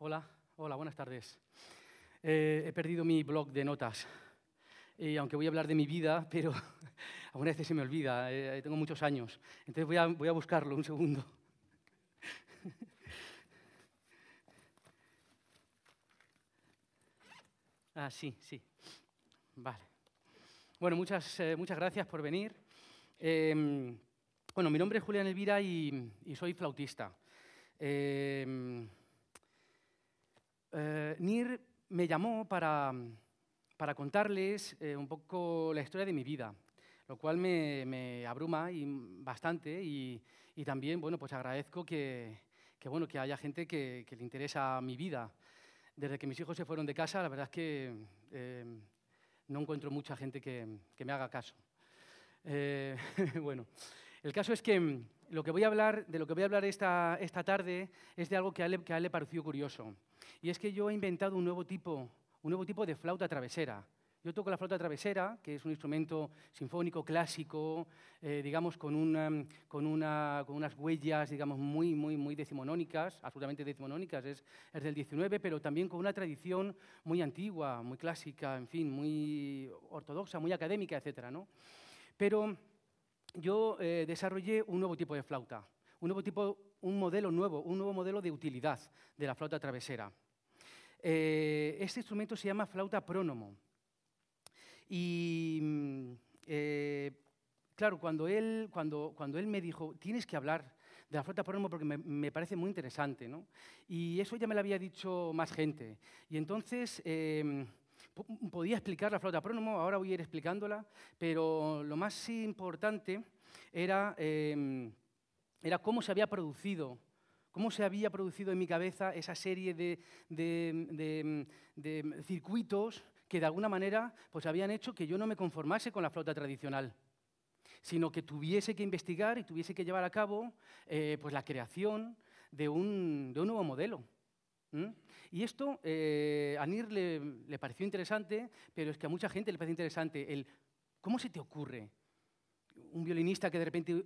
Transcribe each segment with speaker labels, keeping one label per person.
Speaker 1: Hola, hola, buenas tardes. Eh, he perdido mi blog de notas. Y aunque voy a hablar de mi vida, pero algunas veces se me olvida, eh, tengo muchos años. Entonces voy a, buscarlo un segundo. ah, sí, sí. Vale. Bueno, muchas, eh, muchas gracias por venir. Em, bueno, mi nombre es Julián Elvira y soy flautista. Em, eh, Nir me llamó para, contarles eh, un poco la historia de mi vida, lo cual me, abruma bastante y, también bueno, pues agradezco que, bueno, que haya gente que, le interesa mi vida. Desde que mis hijos se fueron de casa, la verdad es que eh, no encuentro mucha gente que, me haga caso. bueno, el caso es que lo que voy a hablar, de lo que voy a hablar esta, esta tarde es de algo que a que a él le pareció curioso. Y es que yo he inventado un nuevo tipo, un nuevo tipo de flauta travesera. Yo toco la flauta travesera, que es un instrumento sinfónico clásico, eh, digamos, um, con, unas huellas, digamos, muy, muy, muy decimonónicas, absolutamente decimonónicas, es, del 19, pero también con una tradición muy antigua, muy clásica, en fin, muy ortodoxa, muy académica, etc. Pero yo eh, desarrollé un nuevo tipo de flauta, un nuevo tipo, un modelo nuevo, un nuevo modelo de utilidad de la flauta travesera. Eh, este instrumento se llama flauta prónomo. Y mm, eh, claro, cuando él, cuando, cuando él me dijo, tienes que hablar de la flauta prónomo porque me, parece muy interesante, ¿no? Y eso ya me lo había dicho más gente. Y entonces... Em, podía explicar la flauta prónomo, ahora voy a ir explicándola, pero lo más importante era, em, era cómo se había producido cómo se había producido en mi cabeza esa serie de, circuitos que de alguna manera pues, habían hecho que yo no me conformase con la flota tradicional sino que tuviese que investigar y tuviese que llevar a cabo eh, pues la creación de un, nuevo modelo. Y esto eh, a Nir le, pareció interesante, pero es que a mucha gente le parece interesante el cómo se te ocurre un violinista que de repente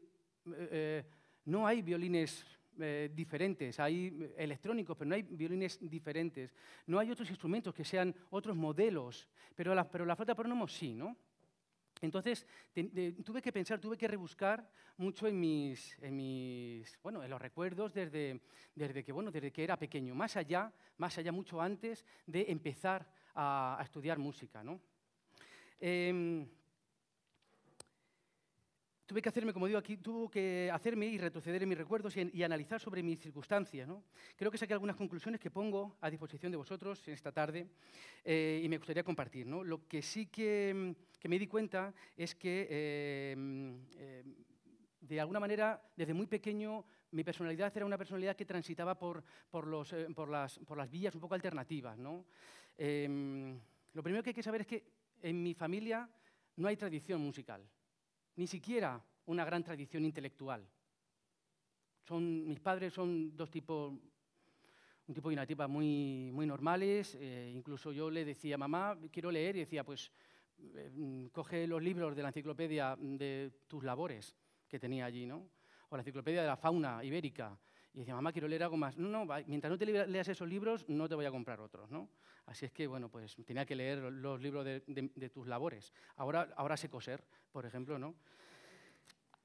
Speaker 1: eh, no hay violines eh, diferentes, hay electrónicos, pero no hay violines diferentes. No hay otros instrumentos que sean otros modelos, pero la, pero la flauta sí, ¿no? Entonces tuve que pensar, tuve que rebuscar mucho en mis, mis bueno, en los recuerdos desde, que, bueno, desde que era pequeño, más allá, más allá, mucho antes de empezar a, estudiar música, ¿no? Em, Tuve que hacerme, como digo aquí, tuvo que hacerme y retroceder en mis recuerdos y, analizar sobre mis circunstancias. Creo que saqué algunas conclusiones que pongo a disposición de vosotros en esta tarde eh, y me gustaría compartir. Lo que sí que, me di cuenta es que, eh, eh, de alguna manera, desde muy pequeño, mi personalidad era una personalidad que transitaba por, por, las, vías un poco alternativas. Em, lo primero que hay que saber es que en mi familia no hay tradición musical ni siquiera una gran tradición intelectual. mis padres son dos tipos, un tipo y una tipa muy, muy normales. Eh, incluso yo le decía, mamá, quiero leer, y decía, pues eh, coge los libros de la enciclopedia de tus labores que tenía allí, ¿no? o la enciclopedia de la fauna ibérica, y decía, mamá, quiero leer algo más. No, no, mientras no te leas esos libros, no te voy a comprar otros, ¿no? Así es que, bueno, pues tenía que leer los libros de, de tus labores. Ahora, ahora sé coser, por ejemplo, ¿no?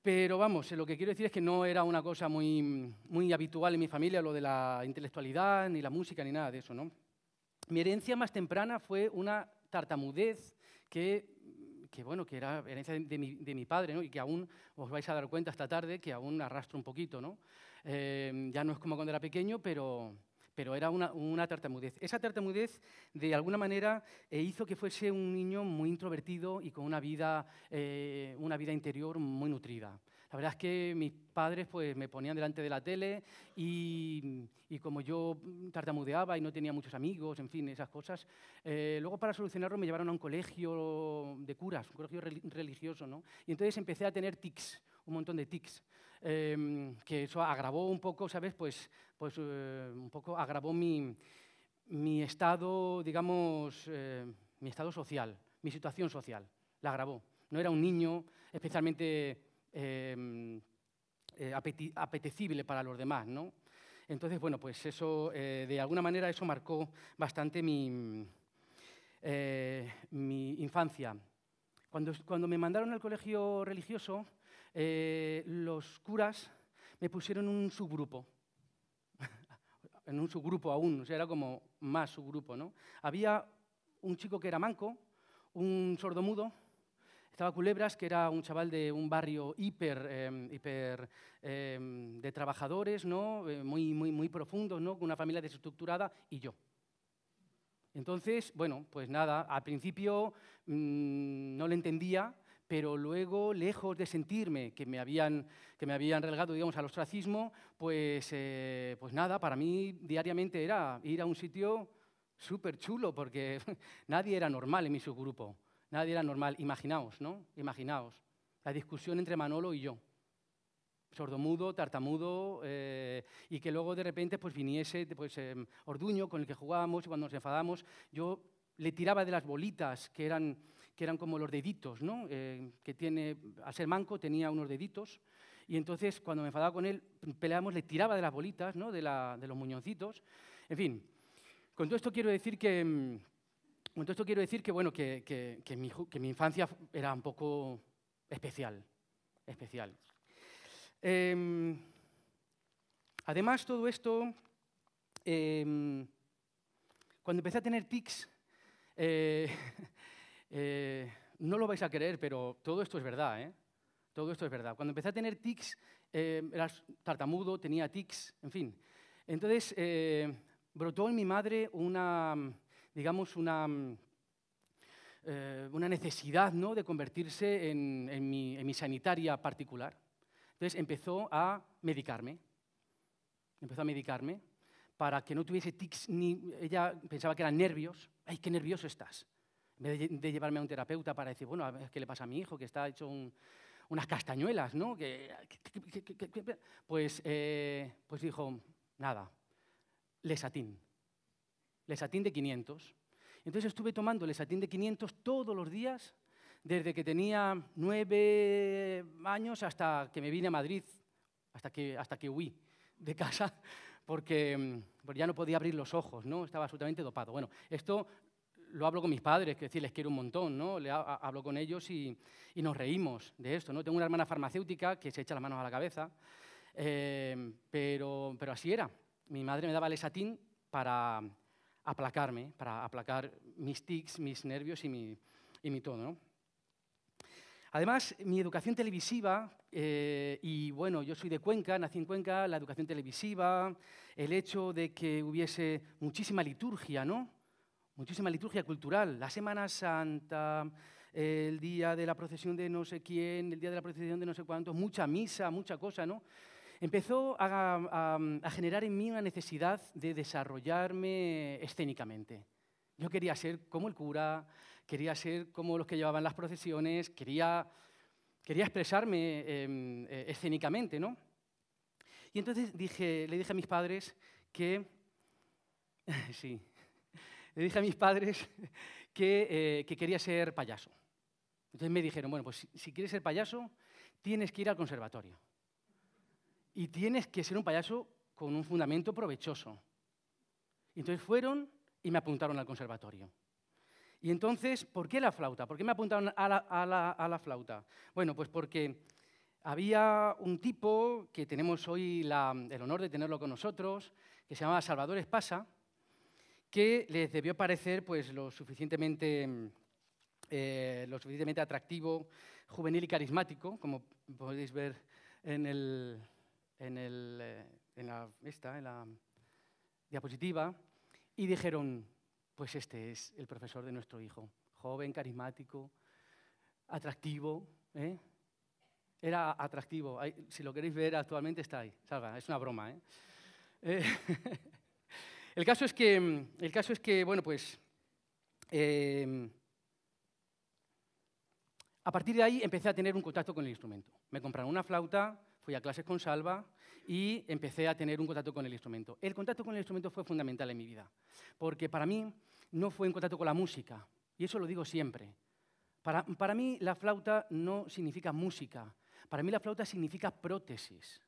Speaker 1: Pero vamos, lo que quiero decir es que no era una cosa muy, muy habitual en mi familia lo de la intelectualidad, ni la música, ni nada de eso, ¿no? Mi herencia más temprana fue una tartamudez que que bueno, que era herencia de mi, de mi padre, ¿no? y que aún os vais a dar cuenta esta tarde que aún arrastro un poquito, ¿no? Em, ya no es como cuando era pequeño, pero, pero era una, una, tartamudez. Esa tartamudez, de alguna manera, eh, hizo que fuese un niño muy introvertido y con una vida, eh, una vida interior muy nutrida. La verdad es que mis padres pues, me ponían delante de la tele y, y como yo tartamudeaba y no tenía muchos amigos, en fin, esas cosas, eh, luego para solucionarlo me llevaron a un colegio de curas, un colegio religioso, ¿no? Y entonces empecé a tener tics, un montón de tics. Em, que eso agravó un poco, ¿sabes? Pues, pues eh, un poco agravó mi, mi estado, digamos, eh, mi estado social, mi situación social, la agravó. No era un niño especialmente em, eh, apetecible para los demás, ¿no? Entonces, bueno, pues eso, de alguna manera, eso marcó bastante mi, mi infancia. Cuando, cuando me mandaron al colegio religioso, eh, los curas me pusieron en un subgrupo, en un subgrupo aún, o sea, era como más subgrupo, ¿no? Había un chico que era manco, un sordomudo, estaba Culebras, que era un chaval de un barrio hiper, em, hiper em, de trabajadores, ¿no? Eh, muy, muy, muy profundo, ¿no? con una familia desestructurada, y yo. Entonces, bueno, pues nada, al principio mm, no le entendía, pero luego, lejos de sentirme que me habían, que me habían relegado digamos, al ostracismo, pues, eh, pues nada, para mí diariamente era ir a un sitio súper chulo, porque nadie era normal en mi subgrupo, nadie era normal. Imaginaos, ¿no? Imaginaos, la discusión entre Manolo y yo sordomudo, tartamudo, eh, y que luego de repente pues, viniese pues, eh, Orduño con el que jugábamos y cuando nos enfadábamos, yo le tiraba de las bolitas que eran que eran como los deditos, eh, que tiene, al ser manco tenía unos deditos, y entonces cuando me enfadaba con él, peleábamos, le tiraba de las bolitas, De, los muñoncitos. En fin, con todo esto quiero decir que, mm, con esto quiero decir que, bueno, que, mi, infancia era un poco especial, especial. Em, además, todo esto, em, cuando empecé a tener tics, eh, Eh, no lo vais a creer, pero todo esto es verdad, ¿eh? Todo esto es verdad. Cuando empecé a tener tics, eh, eras tartamudo, tenía tics, en fin. Entonces, brotó en mi madre una, digamos, una, necesidad ¿no? de convertirse en, mi, en, mi, sanitaria particular. Entonces, empezó a medicarme. Empezó a medicarme para que no tuviese tics ni... Ella pensaba que eran nervios. ¡Ay, qué nervioso estás! vez de, llevarme a un terapeuta para decir, bueno, a ver qué le pasa a mi hijo, que está hecho unas castañuelas, ¿no? Que, pues, eh, pues dijo, nada, lesatín. Lesatín de 500. Entonces estuve tomando lesatín de 500 todos los días, desde que tenía nueve años hasta que me vine a Madrid, hasta que, hasta que huí de casa, porque, mm, porque ya no podía abrir los ojos, ¿no? Estaba absolutamente dopado. Bueno, esto lo hablo con mis padres, que decir, les quiero un montón, ¿no? Le hablo con ellos y, nos reímos de esto, ¿no? Tengo una hermana farmacéutica que se echa las manos a la cabeza, em, pero, así era. Mi madre me daba el satín para aplacarme, para aplacar mis tics, mis nervios y mi, y todo, Además, mi educación televisiva, eh, y bueno, yo soy de Cuenca, nací en Cuenca, la educación televisiva, el hecho de que hubiese muchísima liturgia, ¿no? Muchísima liturgia cultural, la Semana Santa, el día de la procesión de no sé quién, el día de la procesión de no sé cuántos, mucha misa, mucha cosa, ¿no? Empezó a, generar en mí una necesidad de desarrollarme escénicamente. Yo quería ser como el cura, quería ser como los que llevaban las procesiones, quería, quería expresarme em, eh, escénicamente, ¿no? Y entonces dije, le dije a mis padres que, sí, le dije a mis padres eh, que, quería ser payaso. Entonces me dijeron, bueno, pues si, quieres ser payaso, tienes que ir al conservatorio. Y tienes que ser un payaso con un fundamento provechoso. Entonces fueron y me apuntaron al conservatorio. Y entonces, ¿por qué la flauta? ¿Por qué me apuntaron a la, flauta? Bueno, pues porque había un tipo que tenemos hoy el honor de tenerlo con nosotros, que se llamaba Salvador Espasa, que les debió parecer pues, lo, suficientemente, mm, eh, lo suficientemente atractivo, juvenil y carismático, como podéis ver en, el, en, el, eh, en, la, en la diapositiva, y dijeron, pues este es el profesor de nuestro hijo, joven, carismático, atractivo. ¿eh? Era atractivo. Si lo queréis ver actualmente está ahí. Salga, es una broma. ¿eh? El caso es que, el caso es que bueno, pues... Em, a partir de ahí empecé a tener un contacto con el instrumento. Me compraron una flauta, fui a clases con Salva y empecé a tener un contacto con el instrumento. El contacto con el instrumento fue fundamental en mi vida, porque para mí no fue un contacto con la música, y eso lo digo siempre. Para, para mí la flauta no significa música, para mí la flauta significa prótesis.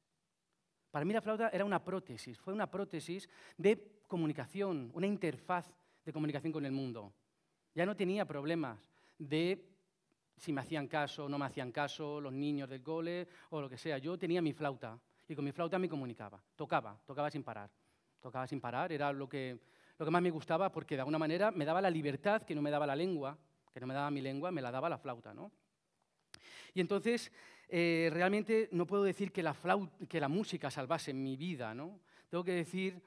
Speaker 1: Para mí la flauta era una prótesis, fue una prótesis de comunicación, una interfaz de comunicación con el mundo. Ya no tenía problemas de si me hacían caso o no me hacían caso, los niños del cole o lo que sea. Yo tenía mi flauta y con mi flauta me comunicaba, tocaba, tocaba sin parar. Tocaba sin parar, era lo que, lo que más me gustaba porque de alguna manera me daba la libertad que no me daba la lengua, que no me daba mi lengua, me la daba la flauta. ¿no? Y entonces, eh, realmente no puedo decir que la, flauta, que la música salvase mi vida, ¿no? Tengo que decir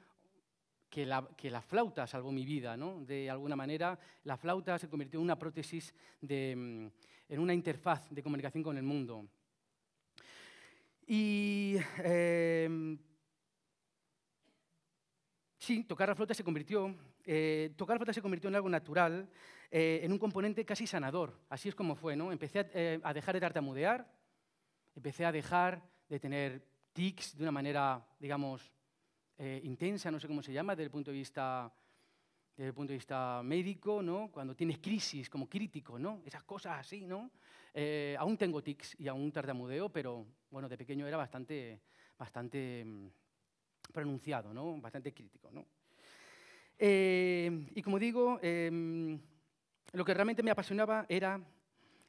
Speaker 1: que la, flauta salvó mi vida, ¿no? De alguna manera, la flauta se convirtió en una prótesis, de, mm, en una interfaz de comunicación con el mundo. Y em, sí, tocar la flauta se convirtió, eh, tocar la flauta se convirtió en algo natural, eh, en un componente casi sanador. Así es como fue, ¿no? Empecé a, eh, a dejar de tartamudear, empecé a dejar de tener tics de una manera, digamos, eh, intensa, no sé cómo se llama, desde el punto de vista, desde el punto de vista médico, ¿no? cuando tienes crisis como crítico, ¿no? esas cosas así. ¿no? Eh, aún tengo tics y aún tartamudeo, pero bueno, de pequeño era bastante, bastante mm, pronunciado, ¿no? bastante crítico. ¿no? Eh, y como digo, em, lo que realmente me apasionaba era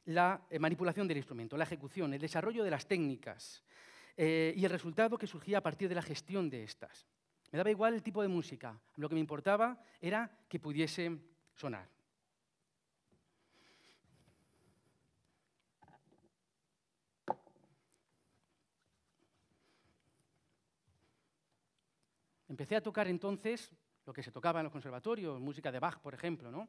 Speaker 1: la manipulación del instrumento, la ejecución, el desarrollo de las técnicas y el resultado que surgía a partir de la gestión de estas. Me daba igual el tipo de música. Lo que me importaba era que pudiese sonar. Empecé a tocar entonces lo que se tocaba en los conservatorios, música de Bach, por ejemplo, ¿no?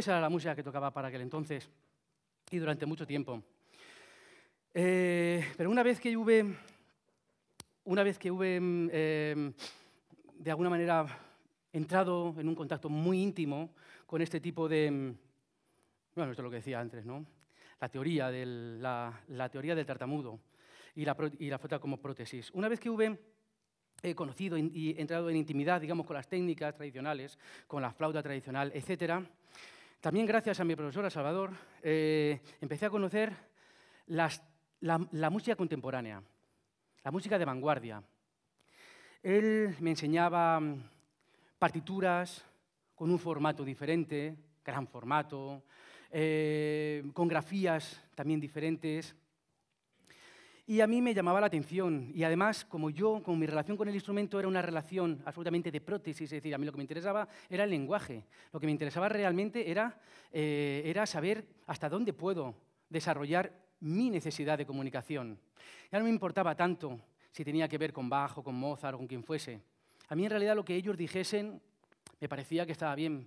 Speaker 1: Esa era la música que tocaba para aquel entonces y durante mucho tiempo. Eh, pero una vez que hube, una vez que hube eh, de alguna manera entrado en un contacto muy íntimo con este tipo de, bueno, esto es lo que decía antes, ¿no? La teoría del, la, la teoría del tartamudo y la, y la flauta como prótesis. Una vez que hube eh, conocido y entrado en intimidad, digamos, con las técnicas tradicionales, con la flauta tradicional, etcétera, también gracias a mi profesora Salvador eh, empecé a conocer la, música contemporánea, la música de vanguardia. Él me enseñaba mm, partituras con un formato diferente, gran formato, eh, con grafías también diferentes. Y a mí me llamaba la atención. Y además, como yo, con mi relación con el instrumento era una relación absolutamente de prótesis, es decir, a mí lo que me interesaba era el lenguaje. Lo que me interesaba realmente era, eh, era saber hasta dónde puedo desarrollar mi necesidad de comunicación. Ya no me importaba tanto si tenía que ver con Bach o con Mozart o con quien fuese. A mí en realidad lo que ellos dijesen me parecía que estaba bien,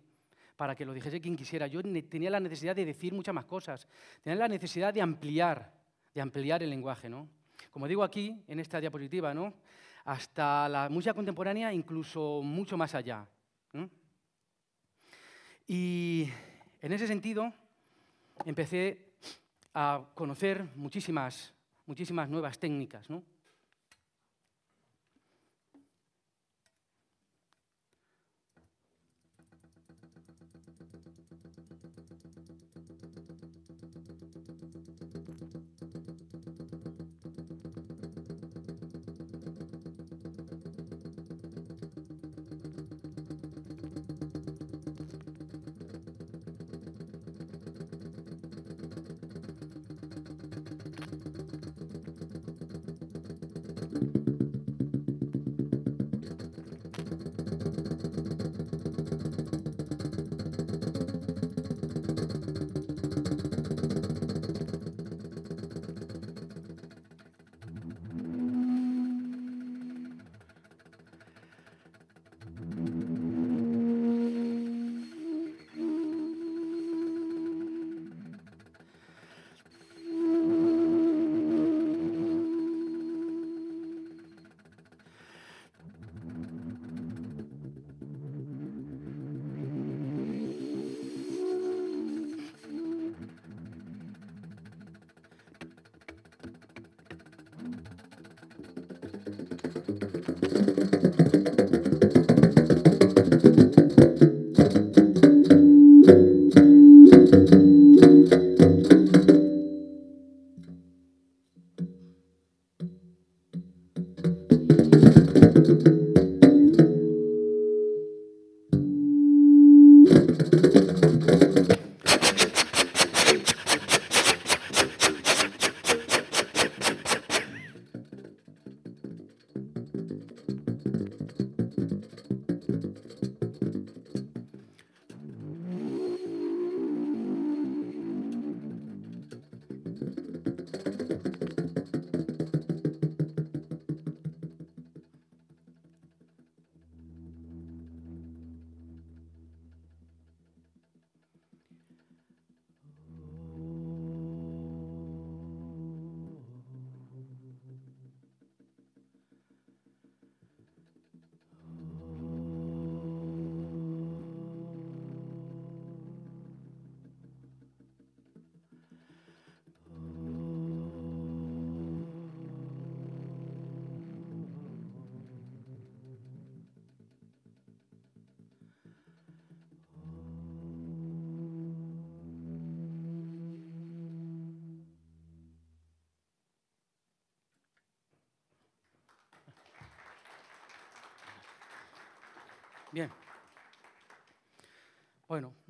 Speaker 1: para que lo dijese quien quisiera. Yo tenía la necesidad de decir muchas más cosas, tenía la necesidad de ampliar de ampliar el lenguaje, ¿no? Como digo aquí, en esta diapositiva, ¿no? Hasta la música contemporánea, incluso mucho más allá. Y en ese sentido, empecé a conocer muchísimas, muchísimas nuevas técnicas, ¿no?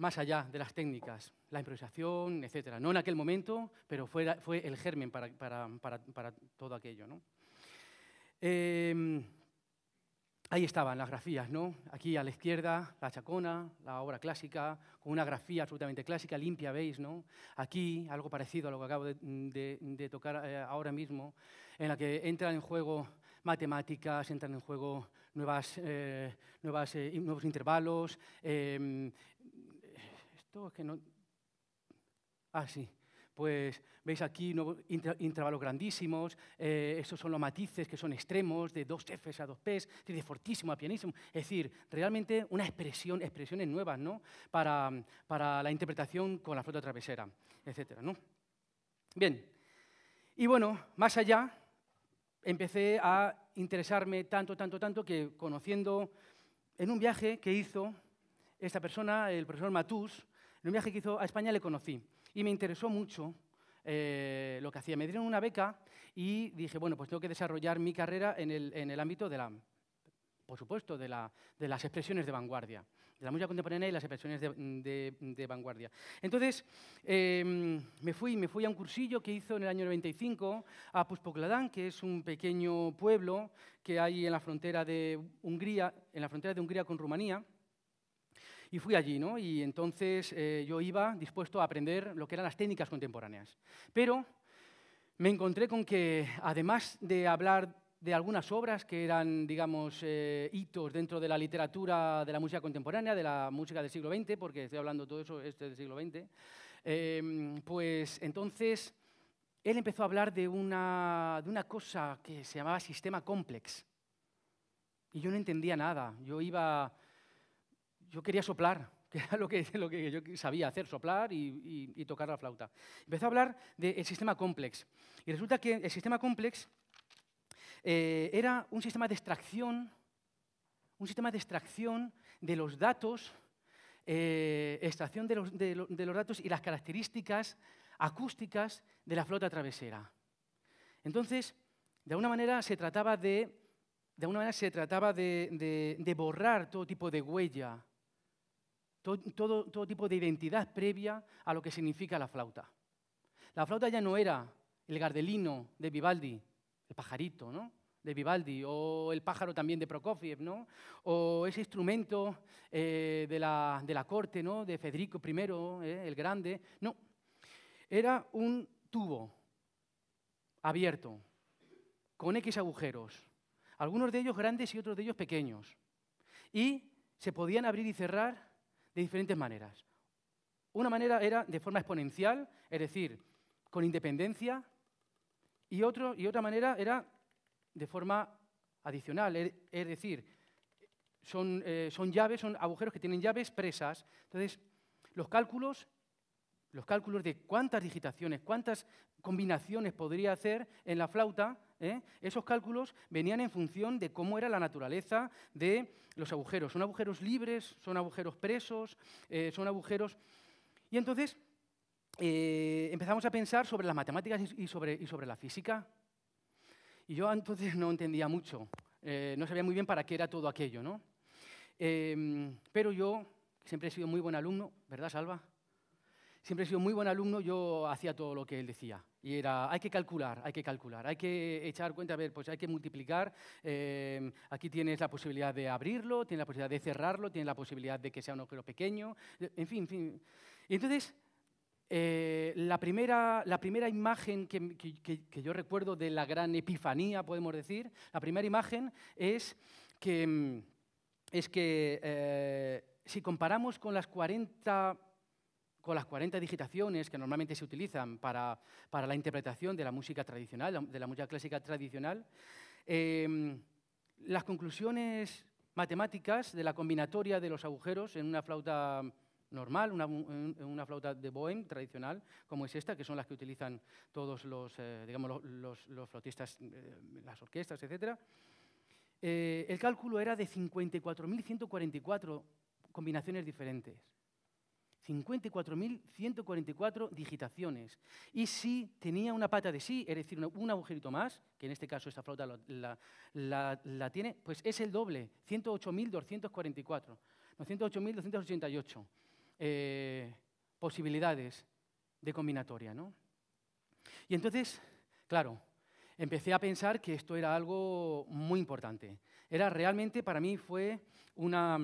Speaker 1: más allá de las técnicas, la improvisación, etc. No en aquel momento, pero fue, el germen para, todo aquello. Em, ahí estaban las grafías, ¿no? Aquí a la izquierda, la chacona, la obra clásica, con una grafía absolutamente clásica, limpia, ¿veis? ¿no? Aquí, algo parecido a lo que acabo de, tocar eh, ahora mismo, en la que entran en juego matemáticas, entran en juego eh, eh, nuevos intervalos, em, que no. Ah, sí. Pues veis aquí no, intervalos grandísimos, eh, estos son los matices que son extremos, de dos Fs a dos Ps, de fortísimo a pianísimo. Es decir, realmente una expresión, expresiones nuevas ¿no? para, la interpretación con la flota travesera, etc. Bien, y bueno, más allá, empecé a interesarme tanto, tanto, tanto que conociendo en un viaje que hizo esta persona, el profesor Matús, en un viaje que hizo a España le conocí y me interesó mucho eh, lo que hacía. Me dieron una beca y dije, bueno, pues tengo que desarrollar mi carrera en el, ámbito de la, por supuesto, de, las expresiones de vanguardia, de la música contemporánea y las expresiones de, vanguardia. Entonces, em, me, fui, me fui a un cursillo que hizo en el año 95 a Puspocladán, que es un pequeño pueblo que hay en la frontera de Hungría, en la frontera de Hungría con Rumanía, y fui allí, ¿no? Y entonces eh, yo iba dispuesto a aprender lo que eran las técnicas contemporáneas. Pero me encontré con que, además de hablar de algunas obras que eran, digamos, eh, hitos dentro de la literatura de la música contemporánea, de la música del siglo XX, porque estoy hablando todo eso este del siglo XX, em, pues entonces él empezó a hablar de una, de una cosa que se llamaba sistema complex. Y yo no entendía nada. Yo iba yo quería soplar, que era lo que, yo sabía hacer, soplar y, tocar la flauta. Empezó a hablar del sistema complex. Y resulta que el sistema complex eh, era un sistema de extracción, un sistema de extracción de los datos, eh, extracción de los, datos y las características acústicas de la flauta travesera. Entonces, de alguna manera se trataba de, de, alguna manera se trataba de borrar todo tipo de huella, todo, tipo de identidad previa a lo que significa la flauta. La flauta ya no era el gardelino de Vivaldi, el pajarito, de Vivaldi, o el pájaro también de Prokofiev, ¿no? o ese instrumento eh, de, la, corte ¿no? de Federico I, eh, el Grande. No, era un tubo abierto, con X agujeros, algunos de ellos grandes y otros de ellos pequeños. Y se podían abrir y cerrar de diferentes maneras. Una manera era de forma exponencial, es decir, con independencia, y, otro, y otra manera era de forma adicional, er, es decir, son, eh, son, llaves, son agujeros que tienen llaves presas. Entonces, los cálculos, los cálculos de cuántas digitaciones, cuántas combinaciones podría hacer en la flauta ¿eh? esos cálculos venían en función de cómo era la naturaleza de los agujeros. Son agujeros libres, son agujeros presos, eh, son agujeros... Y entonces eh, empezamos a pensar sobre las matemáticas y sobre, y sobre, la física. Y yo entonces no entendía mucho, no sabía muy bien para qué era todo aquello, ¿no? pero yo siempre he sido muy buen alumno, ¿verdad, Salva? siempre he sido muy buen alumno, yo hacía todo lo que él decía. Y era, hay que calcular, hay que calcular, hay que echar cuenta, a ver, pues hay que multiplicar. Eh, aquí tienes la posibilidad de abrirlo, tienes la posibilidad de cerrarlo, tienes la posibilidad de que sea un objeto pequeño, eh, en fin, en fin. entonces, eh, la, primera, la primera imagen que, yo recuerdo de la gran epifanía, podemos decir, la primera imagen es que, es que si comparamos con las 40 con las 40 digitaciones que normalmente se utilizan para, la interpretación de la música tradicional, de la música clásica tradicional, em, las conclusiones matemáticas de la combinatoria de los agujeros en una flauta normal, una, una flauta de Bohem tradicional, como es esta, que son las que utilizan todos los, eh, los, flautistas, eh, las orquestas, etc. Eh, el cálculo era de 54.144 combinaciones diferentes. 54.144 digitaciones. Y si tenía una pata de sí, es decir, un agujerito más, que en este caso esta flauta la, tiene, pues es el doble, 108.244, 108.288 eh, posibilidades de combinatoria. ¿no? Y entonces, claro, empecé a pensar que esto era algo muy importante. Era realmente, para mí fue una...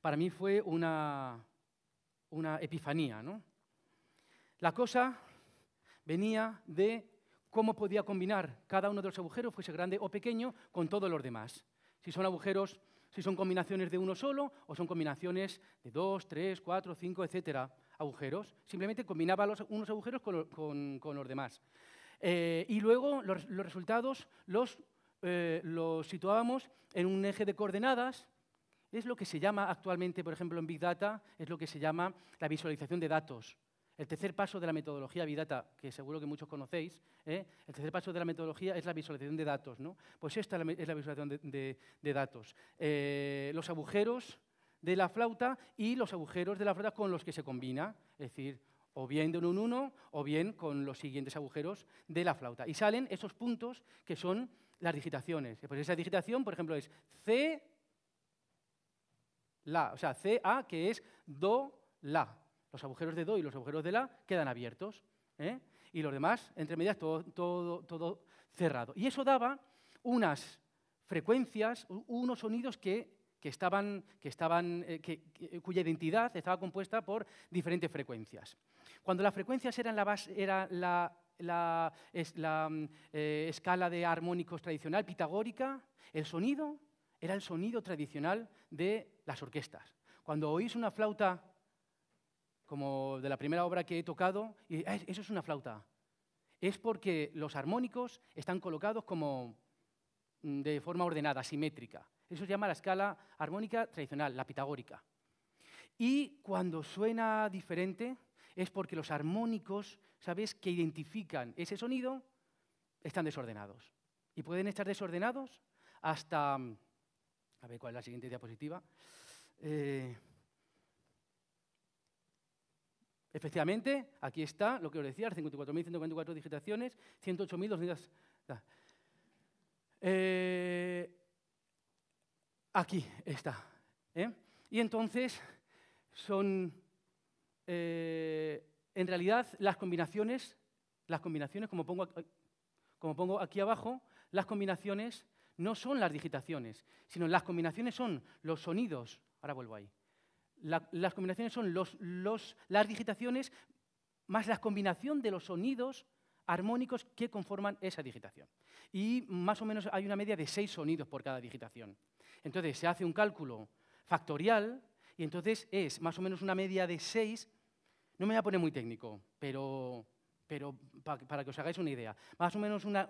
Speaker 1: Para mí fue una, una epifanía. ¿no? La cosa venía de cómo podía combinar cada uno de los agujeros, fuese grande o pequeño, con todos los demás. Si son agujeros, si son combinaciones de uno solo o son combinaciones de dos, tres, cuatro, cinco, etcétera, agujeros. Simplemente combinaba unos agujeros con, los demás. Eh, y luego los, resultados eh, los situábamos en un eje de coordenadas es lo que se llama actualmente, por ejemplo, en Big Data, es lo que se llama la visualización de datos. El tercer paso de la metodología Big Data, que seguro que muchos conocéis, ¿eh? el tercer paso de la metodología es la visualización de datos. Pues esta es la visualización de, datos. Eh, los agujeros de la flauta y los agujeros de la flauta con los que se combina, es decir, o bien de un uno uno, o bien con los siguientes agujeros de la flauta. Y salen esos puntos que son las digitaciones. Pues esa digitación, por ejemplo, es C, la, o sea, CA que es do, la. Los agujeros de do y los agujeros de la quedan abiertos. ¿eh? Y los demás, entre medias, todo, cerrado. Y eso daba unas frecuencias, unos sonidos que estaban, que estaban, eh, eh, cuya identidad estaba compuesta por diferentes frecuencias. Cuando las frecuencias eran la, base, era la, la mm, escala de armónicos tradicional pitagórica, el sonido era el sonido tradicional de las orquestas. Cuando oís una flauta, como de la primera obra que he tocado, y, ah, eso es una flauta, es porque los armónicos están colocados como mm, de forma ordenada, simétrica. Eso se llama la escala armónica tradicional, la pitagórica. Y cuando suena diferente es porque los armónicos, ¿sabes?, que identifican ese sonido, están desordenados. Y pueden estar desordenados hasta mm, a ver cuál es la siguiente diapositiva. Eh, efectivamente, aquí está lo que os decía, 54.144 digitaciones, 108.200... Eh, aquí está. ¿eh? Y entonces son, eh, en realidad, las combinaciones, las combinaciones, como pongo, como pongo aquí abajo, las combinaciones no son las digitaciones, sino las combinaciones son los sonidos. Ahora vuelvo ahí. las combinaciones son los, las digitaciones más la combinación de los sonidos armónicos que conforman esa digitación. Y más o menos hay una media de seis sonidos por cada digitación. Entonces se hace un cálculo factorial y entonces es más o menos una media de seis. No me voy a poner muy técnico, pero pero para que os hagáis una idea, más o menos una,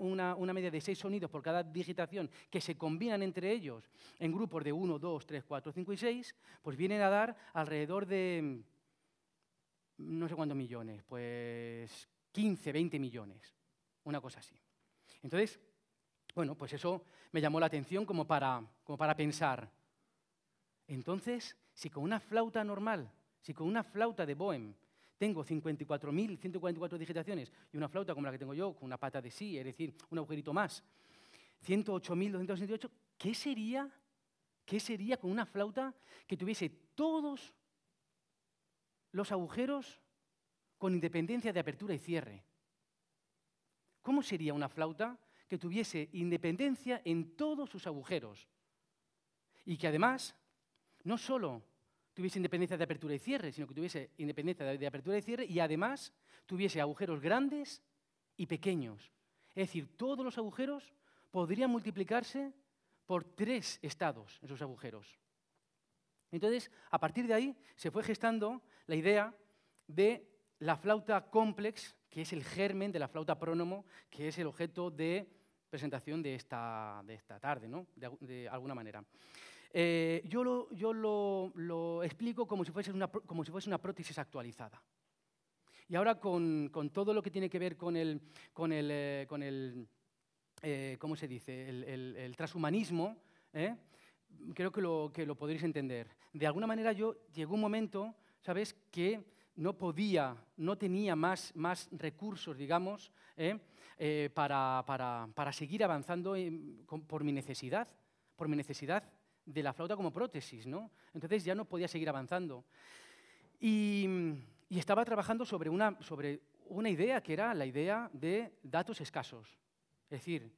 Speaker 1: media de seis sonidos por cada digitación que se combinan entre ellos en grupos de 1, 2, 3, 4, 5 y 6, pues vienen a dar alrededor de no sé cuántos millones, pues 15, 20 millones, una cosa así. Entonces, bueno, pues eso me llamó la atención como para, como para pensar. Entonces, si con una flauta normal, si con una flauta de Bohem tengo 54.144 digitaciones y una flauta como la que tengo yo, con una pata de sí, es decir, un agujerito más. 108.268. ¿Qué sería, ¿Qué sería con una flauta que tuviese todos los agujeros con independencia de apertura y cierre? ¿Cómo sería una flauta que tuviese independencia en todos sus agujeros? Y que además no solo tuviese independencia de apertura y cierre, sino que tuviese independencia de, apertura y cierre y además tuviese agujeros grandes y pequeños. Es decir, todos los agujeros podrían multiplicarse por tres estados en sus agujeros. Entonces, a partir de ahí se fue gestando la idea de la flauta complex, que es el germen de la flauta prónomo, que es el objeto de presentación de esta, de esta tarde, ¿no? de alguna manera. Eh, yo, lo, yo lo, lo, explico como si, fuese una, como si fuese una prótesis actualizada. Y ahora con, con todo lo que tiene que ver con el, con el, eh, con el eh, ¿cómo se dice?, el, transhumanismo, creo que lo, que lo podréis entender. De alguna manera yo llegó un momento, ¿sabes?, que no podía, no tenía más, más recursos, digamos, para, para, para, seguir avanzando por mi necesidad, por mi necesidad de la flauta como prótesis, ¿no? Entonces ya no podía seguir avanzando. Y, estaba trabajando sobre una, sobre una idea que era la idea de datos escasos. Es decir,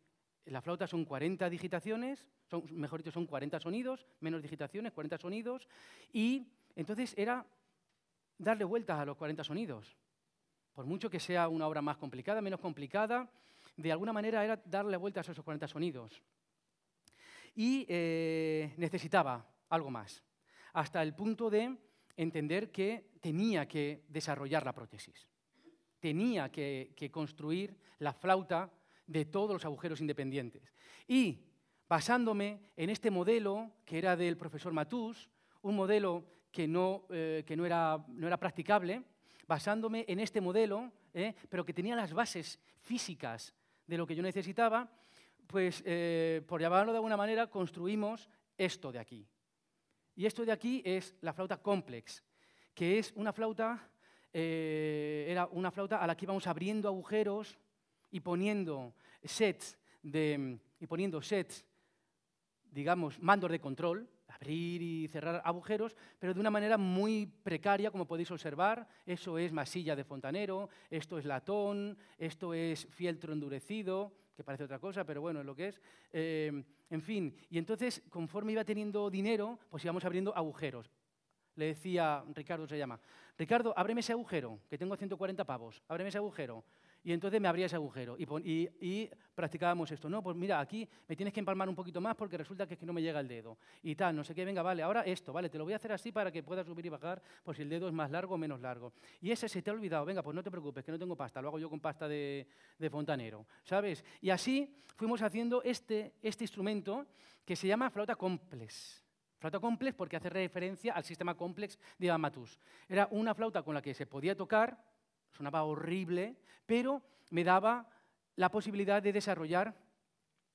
Speaker 1: la flauta son 40 digitaciones, son, mejor dicho, son 40 sonidos, menos digitaciones, 40 sonidos, y entonces era darle vueltas a los 40 sonidos. Por mucho que sea una obra más complicada, menos complicada, de alguna manera era darle vueltas a esos 40 sonidos y eh, necesitaba algo más, hasta el punto de entender que tenía que desarrollar la prótesis, tenía que, construir la flauta de todos los agujeros independientes. Y basándome en este modelo que era del profesor Matús, un modelo que no, eh, era, practicable, basándome en este modelo, eh, pero que tenía las bases físicas de lo que yo necesitaba, pues, eh, por llamarlo de alguna manera, construimos esto de aquí. Y esto de aquí es la flauta complex, que es una flauta, eh, era una flauta a la que íbamos abriendo agujeros y poniendo sets y poniendo sets, digamos, mandos de control, abrir y cerrar agujeros, pero de una manera muy precaria, como podéis observar. Eso es masilla de fontanero, esto es latón, esto es fieltro endurecido, que parece otra cosa, pero bueno, es lo que es. Eh, en fin, y entonces, conforme iba teniendo dinero, pues íbamos abriendo agujeros. Le decía, Ricardo se llama, Ricardo, ábreme ese agujero, que tengo 140 pavos, ábreme ese agujero. Y entonces me abría ese agujero y, practicábamos esto. No, pues mira, aquí me tienes que empalmar un poquito más porque resulta que no me llega el dedo. Y tal, no sé qué, venga, vale, ahora esto, vale, te lo voy a hacer así para que puedas subir y bajar por si el dedo es más largo o menos largo. Y ese se te ha olvidado, venga, pues no te preocupes, que no tengo pasta, lo hago yo con pasta de, fontanero, ¿sabes? Y así fuimos haciendo este, este instrumento que se llama flauta complex. Flauta complex porque hace referencia al sistema complex de Amatus. Era una flauta con la que se podía tocar sonaba horrible, pero me daba la posibilidad de desarrollar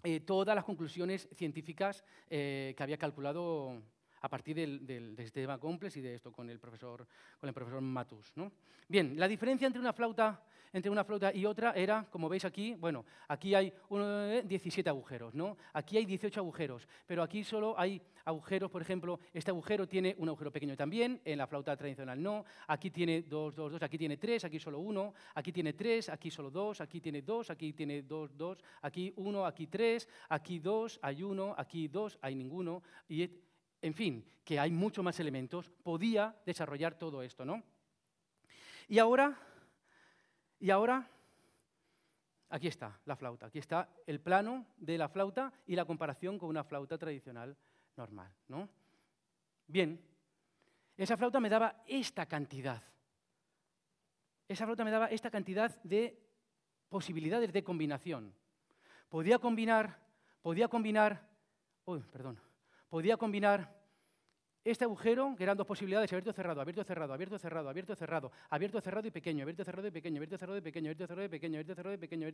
Speaker 1: eh, todas las conclusiones científicas eh, que había calculado a partir del, del, de este tema complex y de esto con el profesor, con el profesor Matus. ¿no? Bien, la diferencia entre una, flauta, entre una flauta y otra era, como veis aquí, bueno, aquí hay uno, 17 eh, agujeros, ¿no? aquí hay 18 agujeros, pero aquí solo hay agujeros, por ejemplo, este agujero tiene un agujero pequeño también, en la flauta tradicional no, aquí tiene 2, 2, 2, aquí tiene 3, aquí solo 1, aquí tiene 3, aquí solo 2, aquí tiene 2, aquí tiene 2, 2, aquí 1, aquí 3, aquí 2, hay 1, aquí 2, hay ninguno, y en fin, que hay muchos más elementos, podía desarrollar todo esto, ¿no? Y ahora, y ahora, aquí está la flauta, aquí está el plano de la flauta y la comparación con una flauta tradicional normal, ¿no? Bien, esa flauta me daba esta cantidad. Esa flauta me daba esta cantidad de posibilidades de combinación. Podía combinar, podía combinar, uy, perdón, podía combinar este agujero, que eran dos posibilidades, abierto, cerrado, abierto, cerrado, abierto, cerrado, abierto, cerrado, abierto, cerrado y pequeño, abierto, cerrado y pequeño, abierto, cerrado y pequeño, abierto, cerrado y pequeño, abierto, cerrado y pequeño,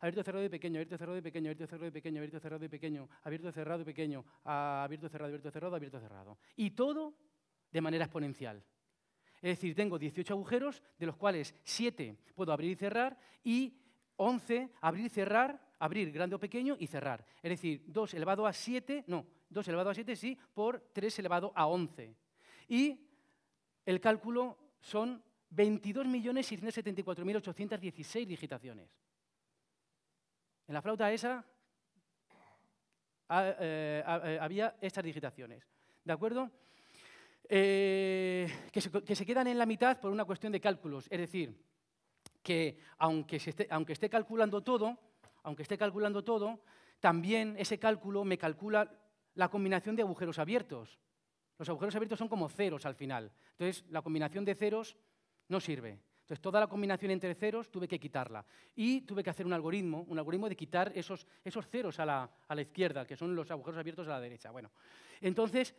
Speaker 1: abierto, cerrado y pequeño, abierto, cerrado y pequeño, abierto, cerrado y pequeño, abierto, cerrado y pequeño, abierto, cerrado y pequeño, abierto, cerrado y pequeño, abierto, cerrado, abierto, cerrado, abierto, cerrado. Y todo de manera exponencial. Es decir, tengo 18 agujeros, de los cuales 7 puedo abrir y cerrar, y 11 abrir, y cerrar, abrir grande o pequeño y cerrar. Es decir, 2 elevado a 7, no, 2 elevado a 7, sí, por 3 elevado a 11. Y el cálculo son 22.674.816 digitaciones. En la flauta esa eh, eh, había estas digitaciones, ¿de acuerdo? Eh, que, se, quedan en la mitad por una cuestión de cálculos, es decir, que aunque, aunque esté calculando todo, aunque esté calculando todo, también ese cálculo me calcula la combinación de agujeros abiertos. Los agujeros abiertos son como ceros al final. Entonces, la combinación de ceros no sirve. Entonces, toda la combinación entre ceros tuve que quitarla. Y tuve que hacer un algoritmo, un algoritmo de quitar esos, esos ceros a la, izquierda, que son los agujeros abiertos a la derecha. Bueno, entonces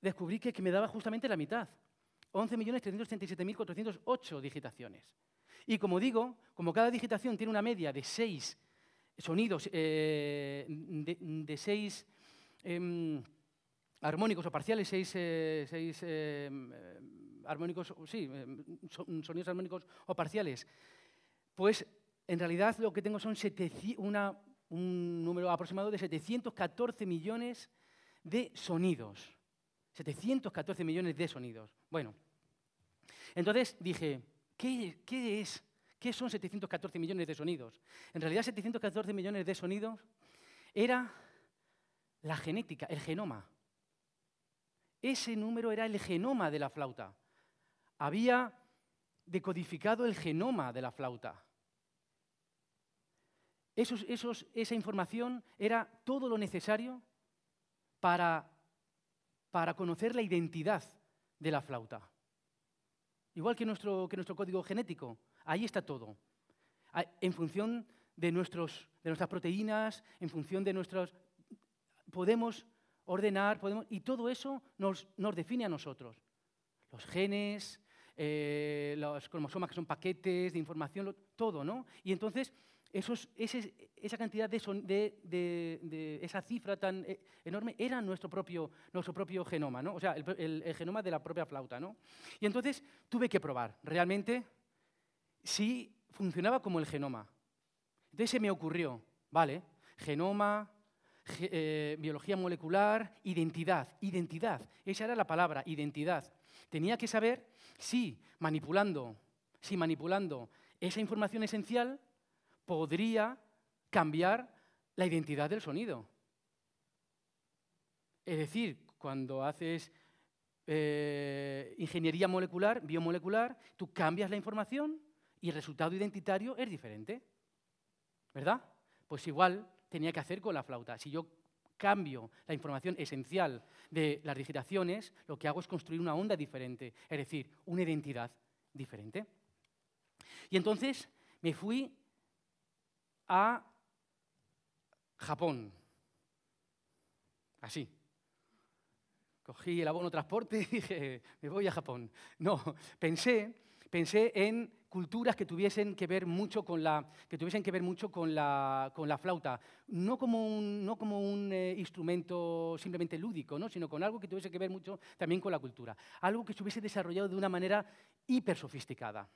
Speaker 1: descubrí que, me daba justamente la mitad. 11.337.408 digitaciones. Y como digo, como cada digitación tiene una media de seis sonidos, eh, de seis Em, armónicos o parciales, seis, eh, seis em, em, armónicos, sí, sonidos armónicos o parciales, pues en realidad lo que tengo son un número aproximado de 714 millones de sonidos. 714 millones de sonidos. Bueno, entonces dije, ¿qué, qué es? ¿Qué son 714 millones de sonidos? En realidad 714 millones de sonidos era la genética, el genoma. Ese número era el genoma de la flauta. Había decodificado el genoma de la flauta. esa información era todo lo necesario para, para, conocer la identidad de la flauta. Igual que nuestro, que nuestro código genético, ahí está todo. Ah, en función de, nuestros, de nuestras proteínas, en función de nuestros podemos ordenar, podemos, y todo eso nos, define a nosotros. Los genes, eh, los cromosomas que son paquetes de información, todo, ¿no? Y entonces, ese, esa cantidad de, de, esa cifra tan eh, enorme era nuestro propio, nuestro propio genoma, ¿no? O sea, el, genoma de la propia flauta, ¿no? Y entonces tuve que probar realmente si funcionaba como el genoma. Entonces se me ocurrió, vale, genoma, eh, biología molecular, identidad, identidad. Esa era la palabra, identidad. Tenía que saber si manipulando, si manipulando esa información esencial podría cambiar la identidad del sonido. Es decir, cuando haces eh, ingeniería molecular, biomolecular, tú cambias la información y el resultado identitario es diferente. ¿Verdad? Pues igual tenía que hacer con la flauta. Si yo cambio la información esencial de las digitaciones, lo que hago es construir una onda diferente, es decir, una identidad diferente. Y entonces me fui a Japón. Así. Cogí el abono transporte y dije, me voy a Japón. No, pensé, pensé en culturas que tuviesen que ver mucho con la, que tuviesen que ver mucho con la, flauta, no como un, no como un eh, instrumento simplemente lúdico, sino con algo que tuviese que ver mucho también con la cultura, algo que se hubiese desarrollado de una manera hiper sofisticada.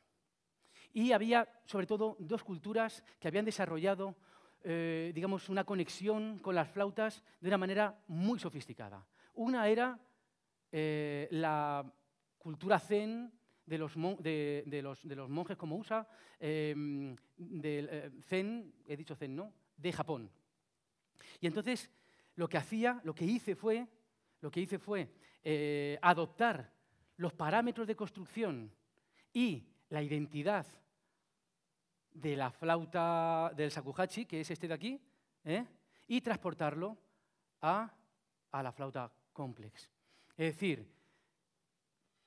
Speaker 1: Y había, sobre todo, dos culturas que habían desarrollado, eh, digamos, una conexión con las flautas de una manera muy sofisticada. Una era eh, la cultura zen de los, de, los, de los monjes como USA, em, del eh, Zen, he dicho Zen, ¿no? De Japón. Y entonces lo que hacía, lo que hice fue, lo que hice fue eh, adoptar los parámetros de construcción y la identidad de la flauta del sakuhachi, que es este de aquí, ¿eh? y transportarlo a, a la flauta complex. Es decir,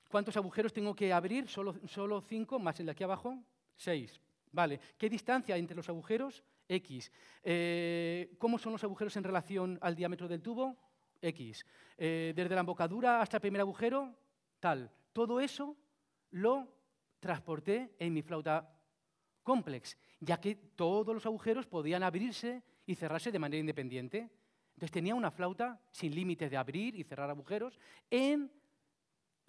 Speaker 1: ¿Cuántos agujeros tengo que abrir? Solo, cinco, más el de aquí abajo, seis. Vale. ¿Qué distancia entre los agujeros? X. Eh, ¿Cómo son los agujeros en relación al diámetro del tubo? X. Eh, desde la embocadura hasta el primer agujero, tal. Todo eso lo transporté en mi flauta complex, ya que todos los agujeros podían abrirse y cerrarse de manera independiente. Entonces tenía una flauta sin límites de abrir y cerrar agujeros en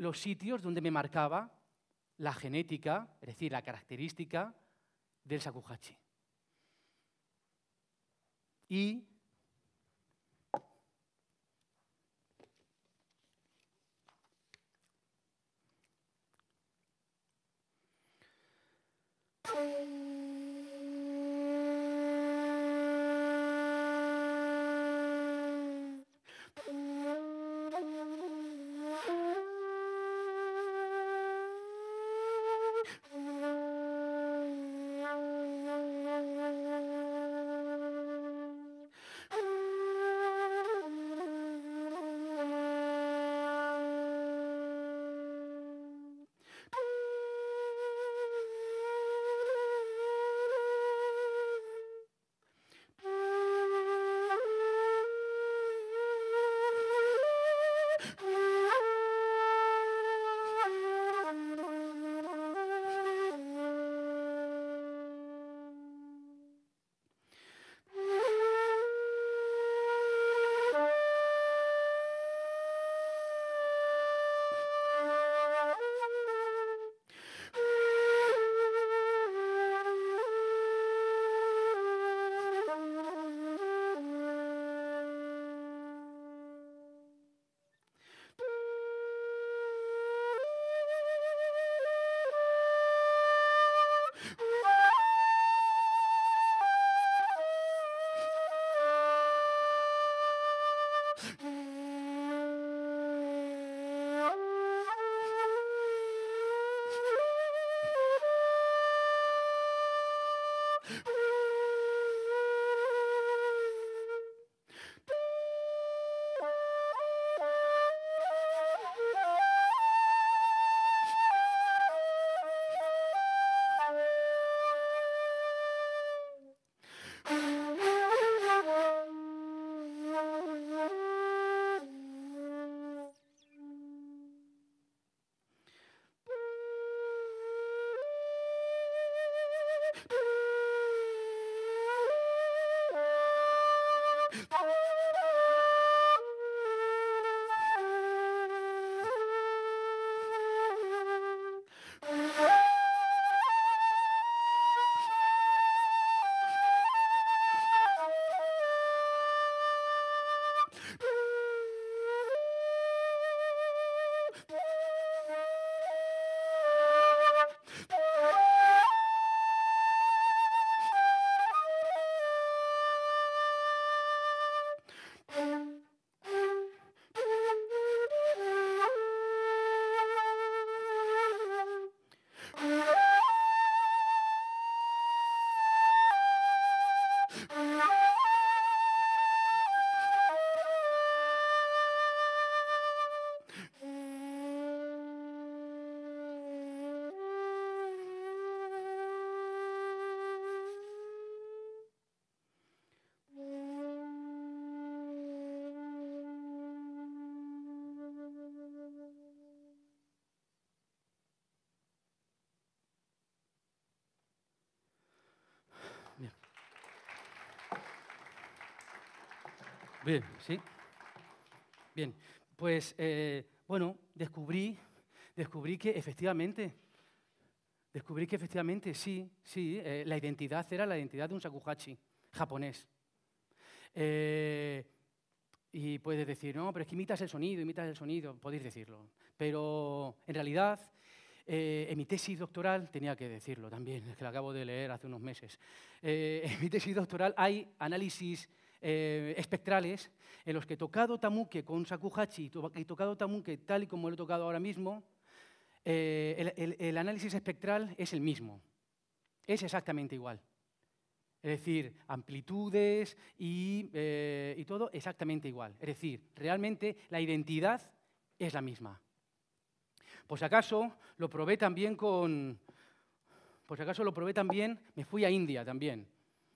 Speaker 1: los sitios donde me marcaba la genética, es decir, la característica del Sakuhachi. Y Bien, ¿sí? Bien, pues eh, bueno, descubrí, descubrí que efectivamente, descubrí que efectivamente sí, sí, eh, la identidad era la identidad de un sakuhachi japonés. Eh, y puedes decir, no, pero es que imitas el sonido, imitas el sonido, podéis decirlo. Pero en realidad, en mi tesis doctoral, tenía que decirlo también, es que la acabo de leer hace unos meses, en mi tesis doctoral hay análisis eh, espectrales en los que tocado tamuque con sakuhachi y tocado tamuque tal y como lo he tocado ahora mismo, eh, el, análisis espectral es el mismo. Es exactamente igual. Es decir, amplitudes y, eh, todo exactamente igual. Es decir, realmente la identidad es la misma. Pues acaso, lo probé también con... pues acaso lo probé también, me fui a India también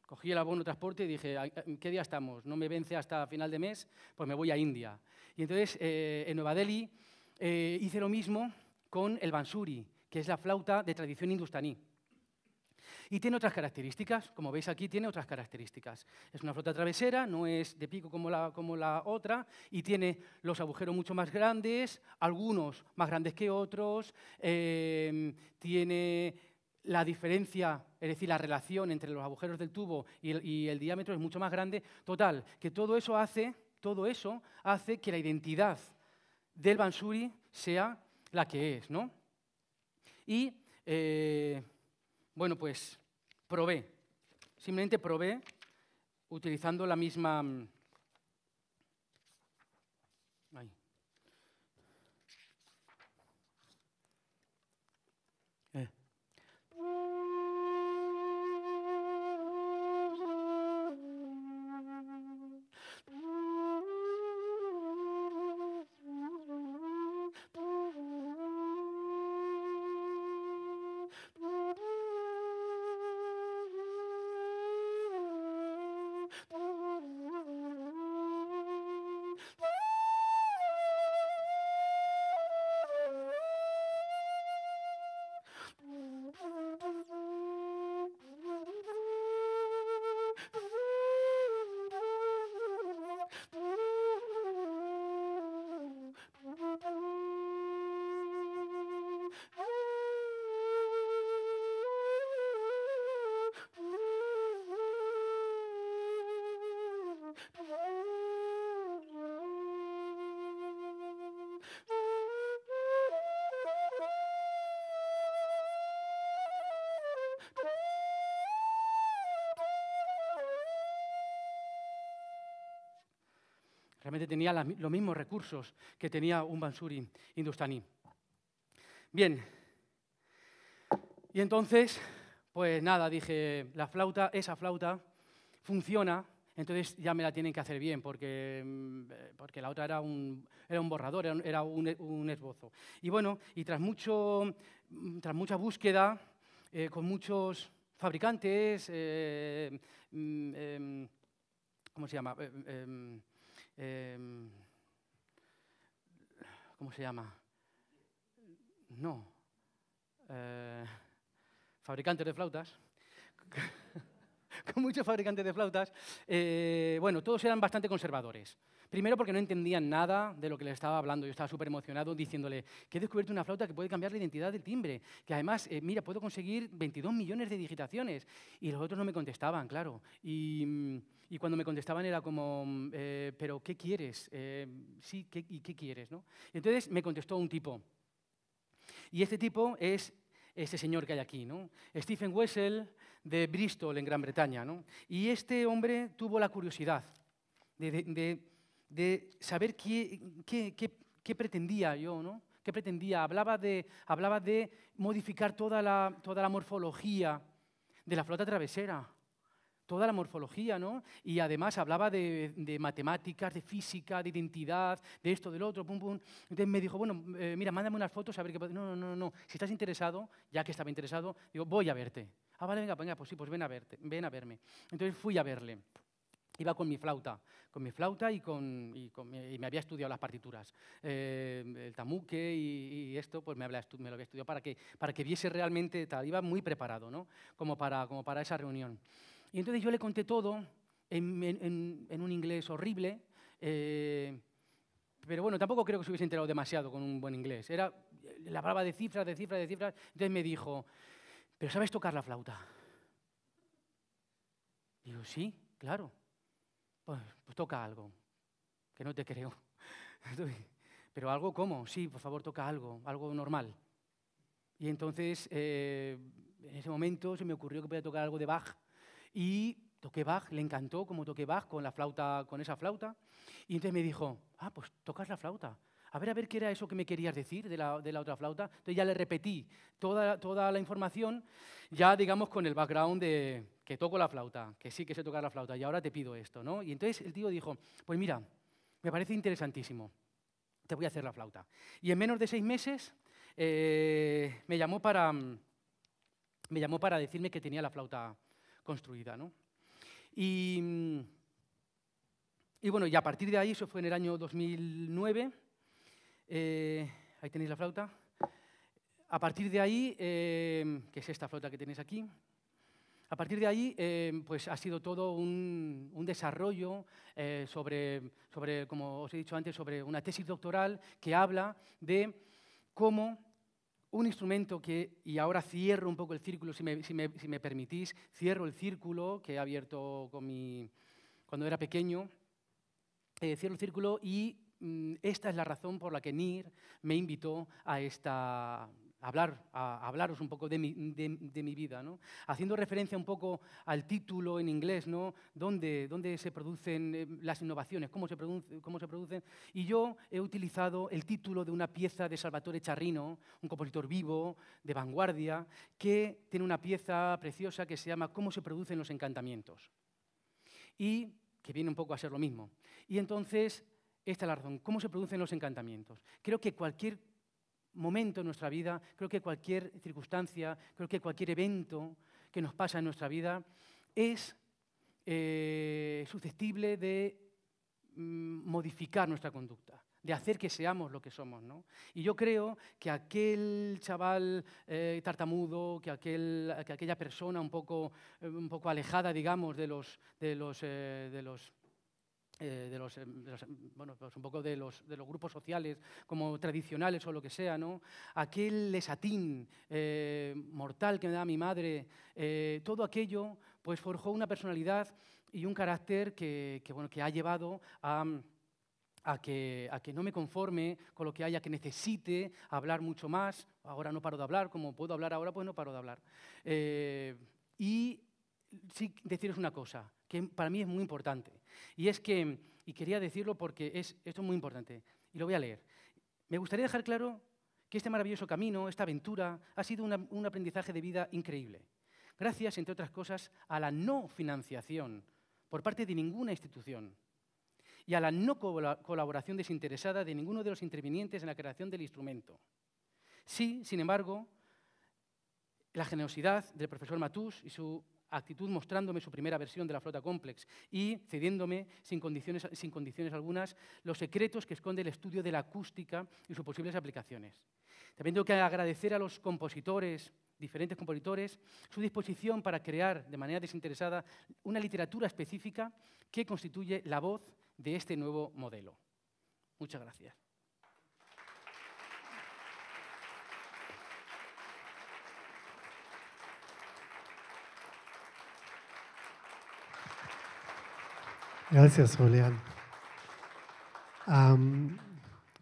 Speaker 1: Cogí el abono transporte y dije, eh, ¿qué día estamos? No me vence hasta final de mes, pues me voy a India. Y entonces eh, en Nueva Delhi eh, hice lo mismo con el bansuri, que es la flauta de tradición hindustaní. Y tiene otras características, como veis aquí, tiene otras características. Es una flauta travesera, no es de pico como la, como la otra, y tiene los agujeros mucho más grandes, algunos más grandes que otros, tiene la diferencia, es decir, la relación entre los agujeros del tubo y el, diámetro es mucho más grande. Total, que todo eso hace, todo eso hace que la identidad del Bansuri sea la que es, ¿no? Y, eh, bueno, pues probé, simplemente probé utilizando la misma, mm, los mismos recursos que tenía un Bansuri hindustaní. Bien, y entonces, pues nada, dije, la flauta, esa flauta funciona, entonces ya me la tienen que hacer bien, porque, mm, porque la otra era un, era un borrador, era un, esbozo. Y bueno, y tras, mucho, mm, tras mucha búsqueda, eh, con muchos fabricantes, eh, mm, em, ¿cómo se llama? Eh, em, Em, ¿cómo se llama? No, eh, fabricantes de flautas, con muchos fabricantes de flautas, eh, bueno, todos eran bastante conservadores. Primero porque no entendían nada de lo que les estaba hablando. Yo estaba súper emocionado diciéndole que he descubierto una flauta que puede cambiar la identidad del timbre, que además, eh, mira, puedo conseguir 22 millones de digitaciones. Y los otros no me contestaban, claro. Y, mm, cuando me contestaban era como, mm, eh, pero ¿qué quieres? Eh, sí, ¿y qué quieres? ¿no? Entonces me contestó un tipo. Y este tipo es ese señor que hay aquí, ¿no? Stephen Wessel de Bristol, en Gran Bretaña. Y este hombre tuvo la curiosidad de de saber qué, qué, qué, qué pretendía yo, ¿no? ¿Qué pretendía? Hablaba de, hablaba de modificar toda la, toda la morfología de la flota travesera, toda la morfología, ¿no? Y además hablaba de, de matemáticas, de física, de identidad, de esto, del otro, pum, pum. Entonces me dijo, bueno, eh, mira, mándame unas fotos a ver qué... No, no, no, no, si estás interesado, ya que estaba interesado, digo, voy a verte. Ah, vale, venga, venga, pues sí, pues ven a verte, ven a verme. Entonces fui a verle iba con mi flauta, con mi flauta y, me había estudiado las partituras. Eh, el tamuque y, esto, pues me, me lo había estudiado para que, para que viese realmente Iba muy preparado, ¿no? Como para, como para esa reunión. Y entonces yo le conté todo en, un inglés horrible. Eh, pero bueno, tampoco creo que se hubiese enterado demasiado con un buen inglés. Era, la palabra de cifras, de cifras, de cifras. Entonces me dijo, ¿pero sabes tocar la flauta? Digo, sí, claro. Pues, pues, toca algo, que no te creo. Pero algo como, sí, por favor, toca algo, algo normal. Y entonces, eh, en ese momento se me ocurrió que podía tocar algo de Bach. Y toqué Bach, le encantó como toqué Bach con, la flauta, con esa flauta. Y entonces me dijo, ah, pues tocas la flauta a ver, a ver qué era eso que me querías decir de la, otra flauta. Entonces ya le repetí toda, toda la información, ya digamos con el background de que toco la flauta, que sí que sé tocar la flauta, y ahora te pido esto, ¿no? Y entonces el tío dijo, pues mira, me parece interesantísimo, te voy a hacer la flauta. Y en menos de seis meses eh, me, llamó para, me llamó para decirme que tenía la flauta construida, ¿no? Y, y bueno, y a partir de ahí, eso fue en el año 2009, eh, ahí tenéis la flauta. A partir de ahí, eh, que es esta flauta que tenéis aquí, a partir de ahí, eh, pues ha sido todo un, desarrollo sobre, sobre, como os he dicho antes, sobre una tesis doctoral que habla de cómo un instrumento que, y ahora cierro un poco el círculo, si me, permitís, cierro el círculo que he abierto con mi, cuando era pequeño, cierro el círculo y Mm, esta es la razón por la que NIR me invitó a, hablar, a hablaros un poco de mi, vida, haciendo referencia un poco al título en inglés, ¿no? ¿Dónde, se producen eh, las innovaciones? Cómo se, ¿Cómo se producen? Y yo he utilizado el título de una pieza de Salvatore Charrino, un compositor vivo, de vanguardia, que tiene una pieza preciosa que se llama ¿Cómo se producen los encantamientos? Y que viene un poco a ser lo mismo. Y entonces esta es la razón. ¿Cómo se producen los encantamientos? Creo que cualquier momento en nuestra vida, creo que cualquier circunstancia, creo que cualquier evento que nos pasa en nuestra vida es eh, susceptible de mm, modificar nuestra conducta de hacer que seamos lo que somos. ¿no? Y yo creo que aquel chaval eh, tartamudo, que, aquella persona un poco, eh, un poco alejada, digamos, de los, los, de los eh, de, los, em, em, pues un poco de los, grupos sociales como tradicionales o lo que sea, aquel lesatín eh, mortal que me da mi madre, eh, todo aquello pues forjó una personalidad y un carácter que, ha llevado a, que, a que no me conforme con lo que haya, que necesite hablar mucho más. Ahora no paro de hablar, como puedo hablar ahora, pues no paro de hablar. y sí deciros una cosa, para mí es muy importante. Y es que, y quería decirlo porque es, esto es muy importante, y lo voy a leer. Me gustaría dejar claro que este maravilloso camino, esta aventura, ha sido un aprendizaje de vida increíble. Gracias, entre otras cosas, a la no financiación por parte de ninguna institución y a la no colaboración desinteresada de ninguno de los intervinientes en la creación del instrumento. Sí, sin embargo, la generosidad del profesor Matús y su actitud mostrándome su primera versión de la flota complex y cediéndome sin condiciones, sin condiciones algunas los secretos que esconde el estudio de la acústica y sus posibles aplicaciones. También tengo que agradecer a los compositores, diferentes compositores, su disposición para crear de manera desinteresada una literatura específica que constituye la voz de este nuevo modelo. Muchas gracias.
Speaker 2: Gracias, Julián.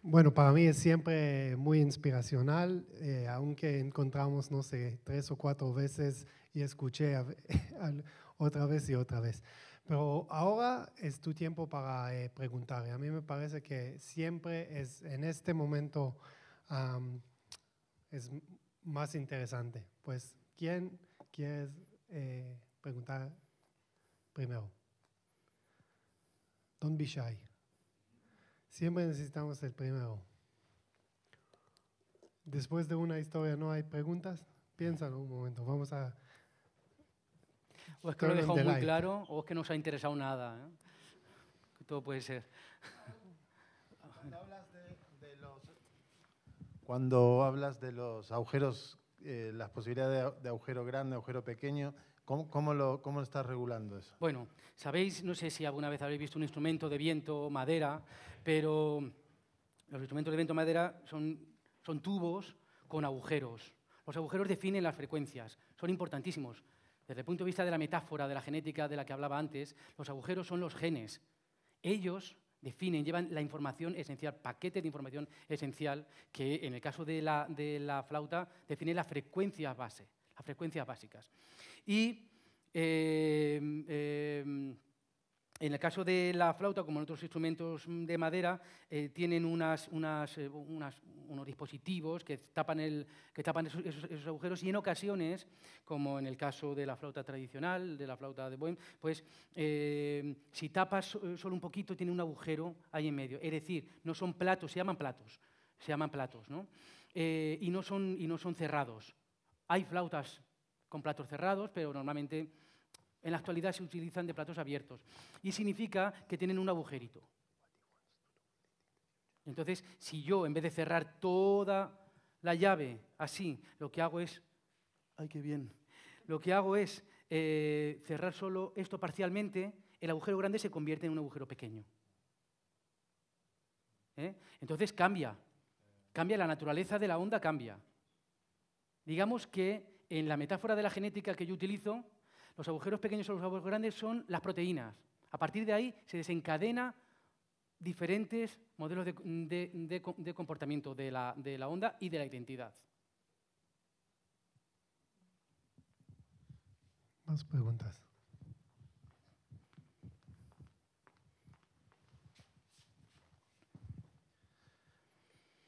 Speaker 2: bueno, para mí es siempre muy inspiracional, eh, aunque encontramos, no sé, tres o cuatro veces y escuché otra vez y otra vez. Pero ahora es tu tiempo para eh, preguntar. a mí me parece que siempre es en este momento es más interesante. Pues, ¿quién quiere eh, preguntar primero? Don't be shy. Siempre necesitamos el primero. Después de una historia no hay preguntas. Piénsalo un momento. Vamos a. O es que lo he muy
Speaker 1: claro, o es que no os ha interesado nada. ¿eh? Todo puede ser. Cuando hablas
Speaker 2: de, los, cuando hablas de los agujeros, eh, las posibilidades de agujero grande, agujero pequeño, ¿Cómo, cómo lo, cómo estás regulando eso?
Speaker 1: Bueno, sabéis, no sé si alguna vez habéis visto un instrumento de viento, madera, pero los instrumentos de viento, madera son, son tubos con agujeros. Los agujeros definen las frecuencias, son importantísimos. Desde el punto de vista de la metáfora, de la genética de la que hablaba antes, los agujeros son los genes. Ellos definen, llevan la información esencial, paquete de información esencial, que en el caso de la, de la flauta define la frecuencia base frecuencias básicas. Y eh, eh, en el caso de la flauta, como en otros instrumentos de madera, eh, tienen unos dispositivos que tapan, el, que tapan esos, agujeros y en ocasiones, como en el caso de la flauta tradicional, de la flauta de Bohem, pues si tapas solo un poquito tiene un agujero ahí en medio. Es decir, no son platos, se llaman platos, se llaman platos, ¿no? y, no son, y no son cerrados. Hay flautas con platos cerrados, pero normalmente en la actualidad se utilizan de platos abiertos. Y significa que tienen un agujerito. Entonces, si yo, en vez de cerrar toda la llave así, lo que hago es... ¡Ay, qué bien! Lo que hago es eh, cerrar solo esto parcialmente, el agujero grande se convierte en un agujero pequeño. ¿Eh? Entonces cambia, cambia la naturaleza de la onda, cambia. Digamos que en la metáfora de la genética que yo utilizo, los agujeros pequeños o los agujeros grandes son las proteínas. A partir de ahí se desencadena diferentes modelos de, comportamiento de la onda y de la identidad.
Speaker 2: Más preguntas.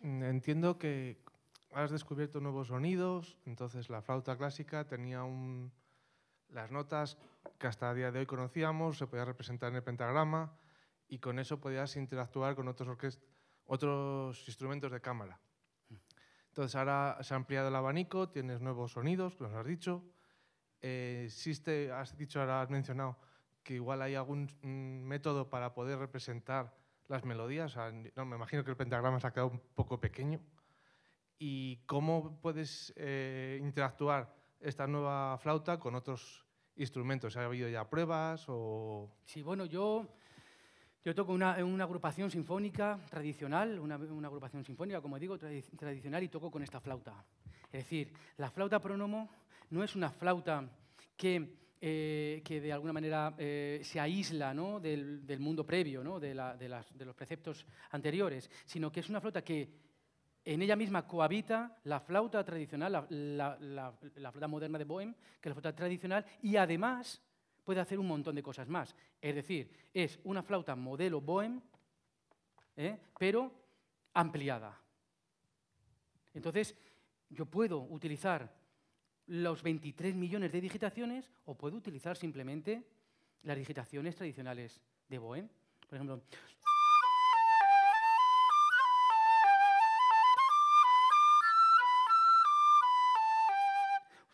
Speaker 2: Entiendo que, has descubierto nuevos sonidos, entonces la flauta clásica tenía un, las notas que hasta el día de hoy conocíamos, se podía representar en el pentagrama y con eso podías interactuar con otros, otros instrumentos de cámara. Entonces ahora se ha ampliado el abanico, tienes nuevos sonidos, que nos has dicho. Eh, existe, has dicho, ahora has mencionado que igual hay algún mm, método para poder representar las melodías. no, me imagino que el pentagrama se ha quedado un poco pequeño y cómo puedes eh, interactuar
Speaker 1: esta nueva flauta con otros instrumentos. ¿Ha habido ya pruebas o...? Sí, bueno, yo, yo toco en una, agrupación sinfónica tradicional, una, agrupación sinfónica, como digo, tradicional, y toco con esta flauta. Es decir, la flauta prónomo no es una flauta que eh, que de alguna manera eh, se aísla del, mundo previo, ¿no? las, de, los preceptos anteriores, sino que es una flauta que en ella misma cohabita la flauta tradicional, la, flauta moderna de Bohem, que es la flauta tradicional, y además puede hacer un montón de cosas más. Es decir, es una flauta modelo Bohem, ¿eh? pero ampliada. Entonces, yo puedo utilizar los 23 millones de digitaciones o puedo utilizar simplemente las digitaciones tradicionales de Bohem. Por ejemplo,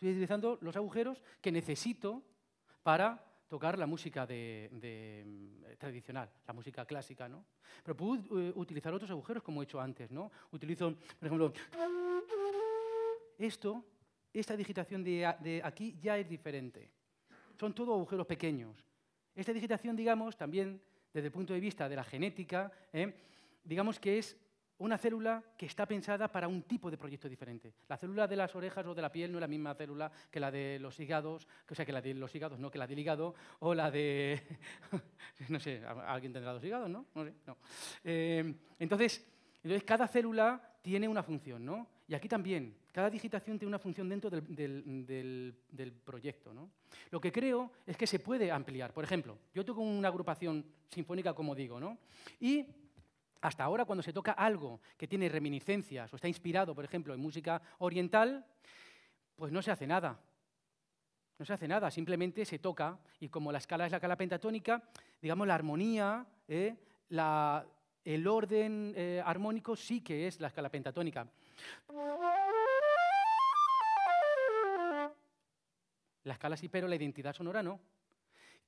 Speaker 1: Estoy utilizando los agujeros que necesito para tocar la música de, mm, tradicional, la música clásica, ¿no? Pero puedo eh, utilizar otros agujeros como he hecho antes, ¿no? Utilizo, por ejemplo, esto, esta digitación de, aquí ya es diferente. Son todos agujeros pequeños. Esta digitación, digamos, también desde el punto de vista de la genética, ¿eh? digamos que es una célula que está pensada para un tipo de proyecto diferente. La célula de las orejas o de la piel no es la misma célula que la de los hígados, o sea, que la de los hígados, no, que la del hígado o la de... no sé, alguien tendrá dos hígados, ¿no? No eh, entonces, entonces, cada célula tiene una función, ¿no? Y aquí también, cada digitación tiene una función dentro del, proyecto. ¿no? Lo que creo es que se puede ampliar. Por ejemplo, yo tengo una agrupación sinfónica, como digo, ¿no? y hasta ahora, cuando se toca algo que tiene reminiscencias o está inspirado, por ejemplo, en música oriental, pues no se hace nada. No se hace nada, simplemente se toca y como la escala es la escala pentatónica, digamos, la armonía, ¿eh? el orden eh, armónico sí que es la escala pentatónica. La escala sí, pero la identidad sonora no.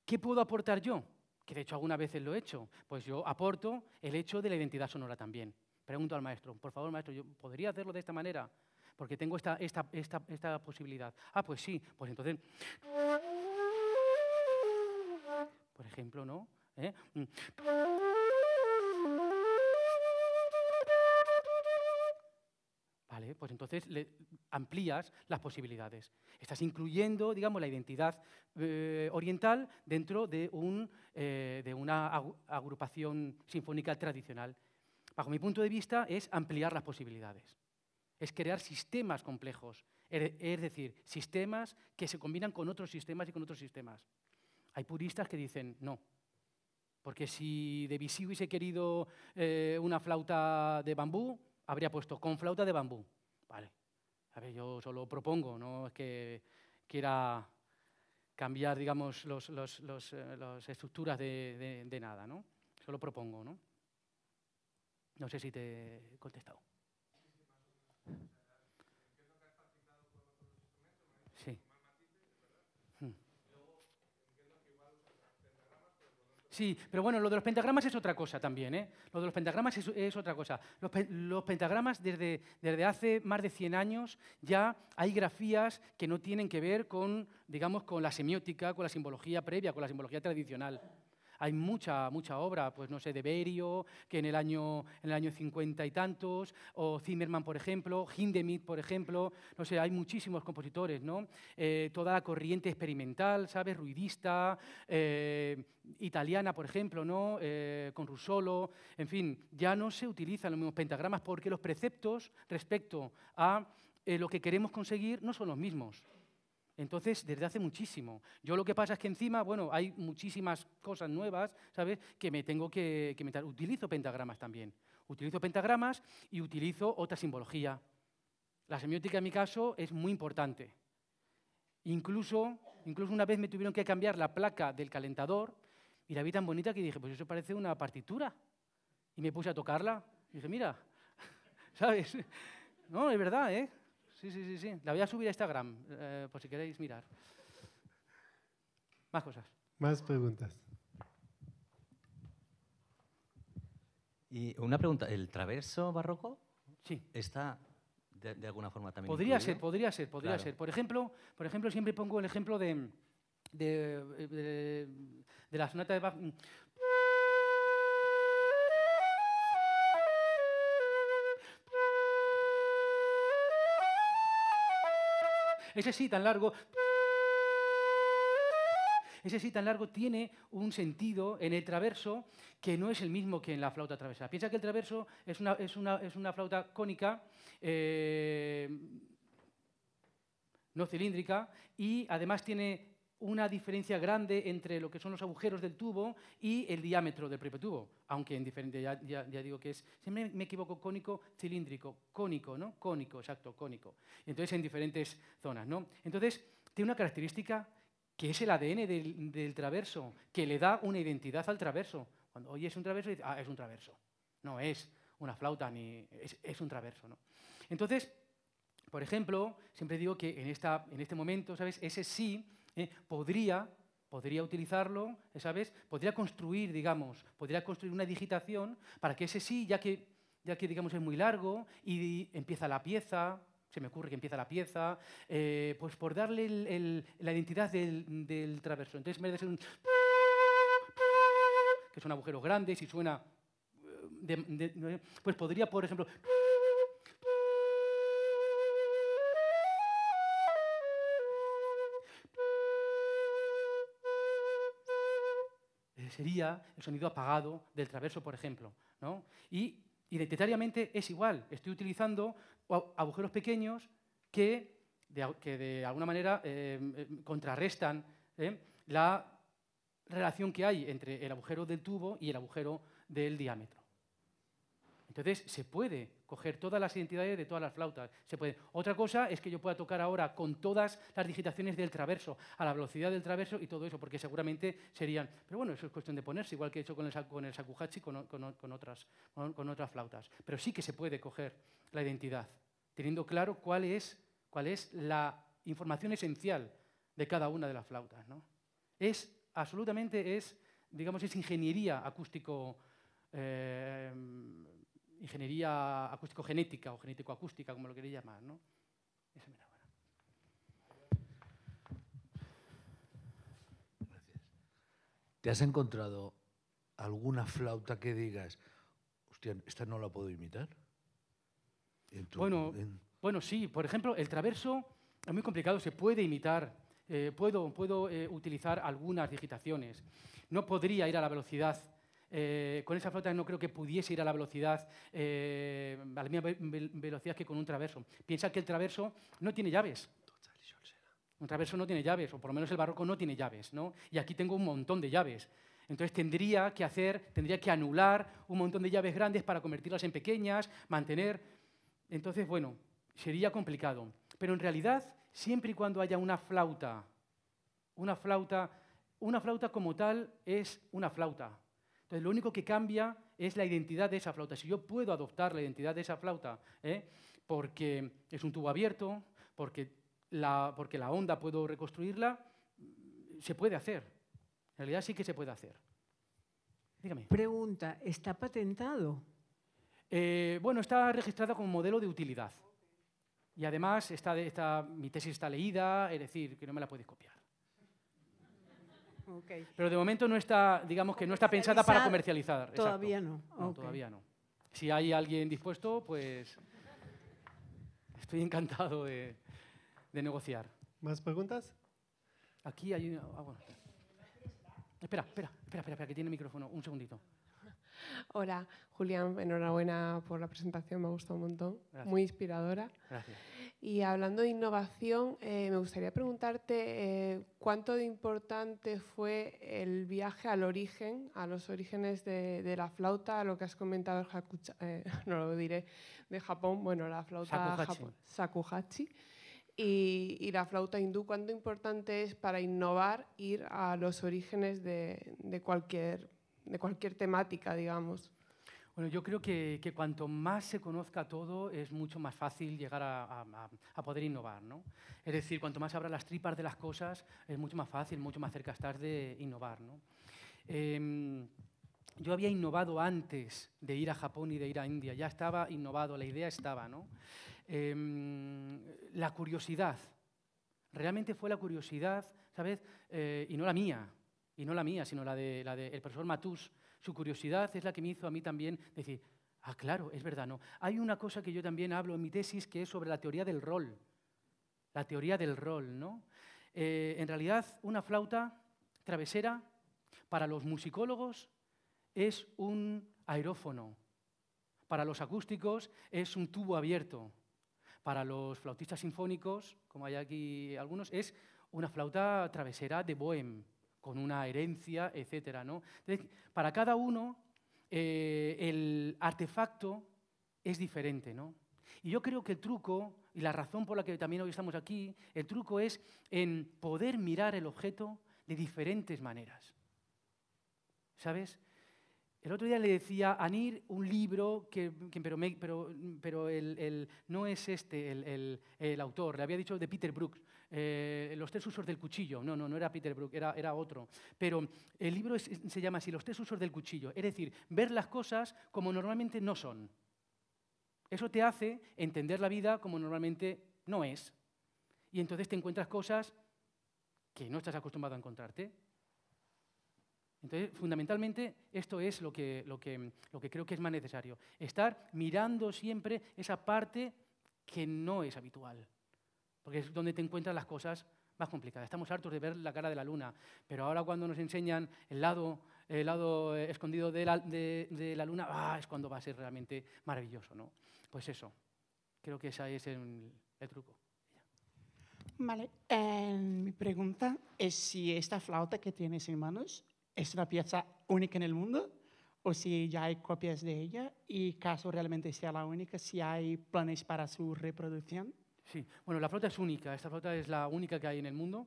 Speaker 1: ¿Qué puedo aportar yo? que de hecho algunas veces lo he hecho, pues yo aporto el hecho de la identidad sonora también. Pregunto al maestro, por favor, maestro, ¿yo ¿podría hacerlo de esta manera? Porque tengo esta, esta, posibilidad. Ah, pues sí, pues entonces... Por ejemplo, ¿no? ¿Eh? Mm. Pues entonces amplías las posibilidades. Estás incluyendo, digamos, la identidad eh, oriental dentro de, un, eh, de una agrupación sinfónica tradicional. Bajo mi punto de vista es ampliar las posibilidades. Es crear sistemas complejos, er, es decir, sistemas que se combinan con otros sistemas y con otros sistemas. Hay puristas que dicen, no, porque si de y hubiese querido eh, una flauta de bambú, habría puesto con flauta de bambú. Vale. A ver, yo solo propongo, no es que quiera cambiar, digamos, eh, las estructuras de, de, nada, ¿no? Solo propongo, ¿no? No sé si te he contestado. Sí, pero bueno, lo de los pentagramas es otra cosa también, ¿eh? Lo de los pentagramas es, otra cosa. Los, pentagramas desde, desde, hace más de 100 años ya hay grafías que no tienen que ver con, digamos, con la semiótica, con la simbología previa, con la simbología tradicional hay mucha, mucha obra, pues no sé, de Berio, que en el año, en el año 50 y tantos, o Zimmerman, por ejemplo, Hindemith, por ejemplo, no sé, hay muchísimos compositores, ¿no? Eh, toda la corriente experimental, ¿sabes? Ruidista, eh, italiana, por ejemplo, ¿no? Eh, con Russolo, en fin, ya no se utilizan los mismos pentagramas porque los preceptos respecto a lo que queremos conseguir no son los mismos. Entonces, desde hace muchísimo. Yo lo que pasa es que encima, bueno, hay muchísimas cosas nuevas, ¿sabes? Que me tengo que, que meter. Utilizo pentagramas también. Utilizo pentagramas y utilizo otra simbología. La semiótica en mi caso es muy importante. Incluso, incluso una vez me tuvieron que cambiar la placa del calentador y la vi tan bonita que dije, pues eso parece una partitura. Y me puse a tocarla. Y dije, mira, ¿sabes? No, es verdad, ¿eh? Sí, sí, sí, sí. La voy a subir a Instagram, eh, por si queréis mirar. Más cosas.
Speaker 2: Más preguntas.
Speaker 1: Y una pregunta, ¿el traverso barroco? Sí. ¿Está de, alguna forma también? Podría ser, podría ser, podría ser. Por ejemplo, por ejemplo, siempre pongo el ejemplo de, de, de, de, la sonata de Ese sí tan largo, tiene un sentido en el traverso que no es el mismo que en la flauta atravesada. Piensa que el traverso es una, es una, flauta cónica. Eh, no cilíndrica y además tiene una diferencia grande entre lo que son los agujeros del tubo y el diámetro del propio tubo, aunque en diferente, ya, digo que es, siempre me equivoco, cónico, cilíndrico, cónico, ¿no? Cónico, exacto, cónico. Entonces, en diferentes zonas, ¿no? Entonces, tiene una característica que es el ADN del, traverso, que le da una identidad al traverso. Cuando oye es un traverso, ah, es un traverso. No es una flauta, ni es, un traverso, ¿no? Entonces, por ejemplo, siempre digo que en, esta, en este momento, ¿sabes? Ese sí ¿eh? podría, podría utilizarlo, ¿sabes? Podría construir, digamos, podría construir una digitación para que ese sí, ya que, ya que digamos, es muy largo y empieza la pieza, se me ocurre que empieza la pieza, eh, pues por darle la identidad del, traverso. Entonces, en vez de ser un... que son agujeros grandes y suena... Eh, pues podría, por ejemplo... sería el sonido apagado del traverso, por ejemplo. Y identitariamente es igual. Estoy utilizando agujeros pequeños que de, alguna manera eh, em, contrarrestan ¿eh? la relación que hay entre el agujero del tubo y el agujero del diámetro. Entonces, se puede coger todas las identidades de todas las flautas. Se puede. Otra cosa es que yo pueda tocar ahora con todas las digitaciones del traverso, a la velocidad del traverso y todo eso, porque seguramente serían... Pero bueno, eso es cuestión de ponerse, igual que he hecho con el, con sakuhachi, con, otras, con otras flautas. Pero sí que se puede coger la identidad, teniendo claro cuál es, cuál es la información esencial de cada una de las flautas. ¿no? Es absolutamente, es, digamos, es ingeniería acústico. Eh, ingeniería acústico-genética o genético-acústica, como lo queréis llamar. ¿no? me ¿Te has encontrado alguna flauta que digas, hostia, esta no la puedo imitar? bueno, bueno, sí, por ejemplo, el traverso es muy complicado, se puede imitar, eh, puedo, puedo eh, utilizar algunas digitaciones. No podría ir a la velocidad eh, con esa flauta no creo que pudiese ir a la velocidad, eh, a la misma velocidad que con un traverso. Piensa que el traverso no tiene llaves. Un traverso no tiene llaves, o por lo menos el barroco no tiene llaves, ¿no? Y aquí tengo un montón de llaves. Entonces tendría que hacer, tendría que anular un montón de llaves grandes para convertirlas en pequeñas, mantener. Entonces, bueno, sería complicado. Pero en realidad, siempre y cuando haya una flauta, una flauta, una flauta como tal es una flauta, entonces, lo único que cambia es la identidad de esa flauta. Si yo puedo adoptar la identidad de esa flauta, ¿eh? porque es un tubo abierto, porque la, porque la onda puedo reconstruirla, se puede hacer. En realidad sí que se puede hacer. Dígame. Pregunta, ¿está patentado? Eh, bueno, está registrada como modelo de utilidad. Y además, mi tesis está leída, es decir, que no me la puedes copiar. Pero de momento no está, digamos que no está pensada para comercializar. Todavía no. Todavía no. Si hay alguien dispuesto, pues estoy encantado de, negociar. ¿Más preguntas? Aquí hay una... Ah, espera, espera, espera, espera, que tiene micrófono. Un segundito.
Speaker 2: Hola, Julián, enhorabuena por la presentación, me ha gustado un montón, muy inspiradora. Gracias. Y hablando de innovación, eh, me gustaría preguntarte eh, cuánto de importante fue el viaje al origen, a los orígenes de, la flauta, lo que has comentado, eh, no lo diré, de Japón, bueno, la flauta sakuhachi. sakuhachi y, la flauta hindú, cuánto importante es para innovar ir a los orígenes de cualquier de cualquier temática, digamos.
Speaker 1: Bueno, yo creo que, cuanto más se conozca todo, es mucho más fácil llegar a, poder innovar, ¿no? Es decir, cuanto más abra las tripas de las cosas, es mucho más fácil, mucho más cerca estás de innovar, ¿no? Em, yo había innovado antes de ir a Japón y de ir a India, ya estaba innovado, la idea estaba, ¿no? Em, la curiosidad, realmente fue la curiosidad, ¿sabes? Eh, y no la mía, y no la mía, sino la del de, la de el profesor Matús, su curiosidad es la que me hizo a mí también decir, ah, claro, es verdad, no. Hay una cosa que yo también hablo en mi tesis que es sobre la teoría del rol, la teoría del rol, ¿no? Eh, en realidad, una flauta travesera para los musicólogos es un aerófono, para los acústicos es un tubo abierto, para los flautistas sinfónicos, como hay aquí algunos, es una flauta travesera de Bohem con una herencia, etc. ¿no? para cada uno, eh, el artefacto es diferente. ¿no? Y yo creo que el truco, y la razón por la que también hoy estamos aquí, el truco es en poder mirar el objeto de diferentes maneras. ¿Sabes? El otro día le decía a Nir un libro, que, pero, pero, pero el, el, no es este el, el, autor, le había dicho de Peter Brooks. Eh, los tres usos del cuchillo. No, no, no era Peter Brook, era, otro. Pero el libro se llama así, Los tres usos del cuchillo. Es decir, ver las cosas como normalmente no son. Eso te hace entender la vida como normalmente no es. Y entonces te encuentras cosas que no estás acostumbrado a encontrarte. Entonces, fundamentalmente, esto es lo que, lo que creo que es más necesario. Estar mirando siempre esa parte que no es habitual porque es donde te encuentras las cosas más complicadas. Estamos hartos de ver la cara de la luna, pero ahora cuando nos enseñan el lado, el lado eh, escondido de la, luna, ah, es cuando va a ser realmente maravilloso. ¿no? Pues eso, creo que ese es el, truco.
Speaker 3: Vale, em,
Speaker 1: mi pregunta es si esta flauta que tienes en manos es una pieza única en el mundo o si ya hay copias de ella y caso realmente sea la única, si hay planes para su reproducción. Sí, bueno, la flota es única, esta flota es la única que hay en el mundo.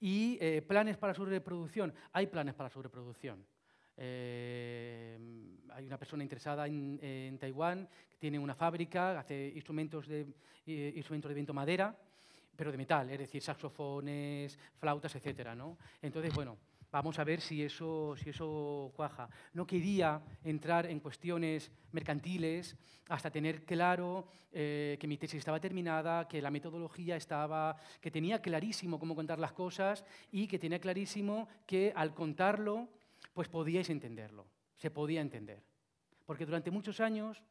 Speaker 1: Y eh, planes para su reproducción, hay planes para su reproducción. Eh, hay una persona interesada en, Taiwán que tiene una fábrica, hace instrumentos de, eh, de viento madera, pero de metal, es decir, saxofones, flautas, etc. Entonces, bueno, Vamos a ver si eso, si eso cuaja. No quería entrar en cuestiones mercantiles hasta tener claro eh, que mi tesis estaba terminada, que la metodología estaba, que tenía clarísimo cómo contar las cosas y que tenía clarísimo que al contarlo, pues podíais entenderlo, se podía entender. Porque durante muchos años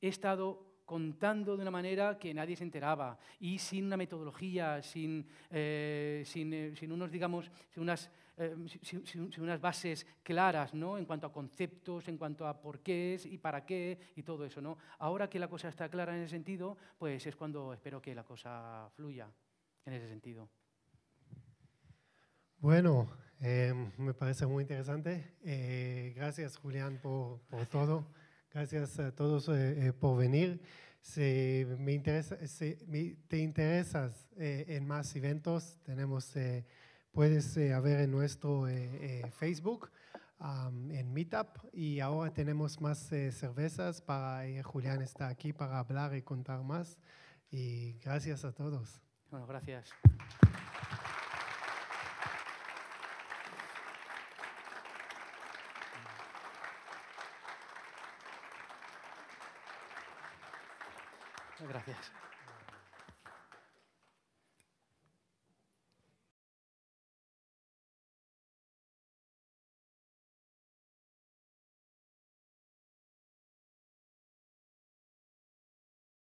Speaker 1: he estado contando de una manera que nadie se enteraba y sin una metodología, sin, eh, eh, sin, unos, digamos, sin unas Em, unas bases claras ¿no? en cuanto a conceptos, en cuanto a por qué es y para qué y todo eso. ¿no? Ahora que la cosa está clara en ese sentido, pues es cuando espero que la cosa fluya en ese sentido.
Speaker 2: Bueno, em, me parece muy interesante. Eh, gracias Julián por, por, todo. Gracias a todos eh, eh, por venir. Si, me interesa, si, te interesas en más eventos, tenemos puedes eh, ver en nuestro eh, eh, Facebook, en Meetup, y ahora tenemos más cervezas para Julián está aquí para hablar y contar más. Y gracias a todos.
Speaker 1: Bueno, gracias. Gracias.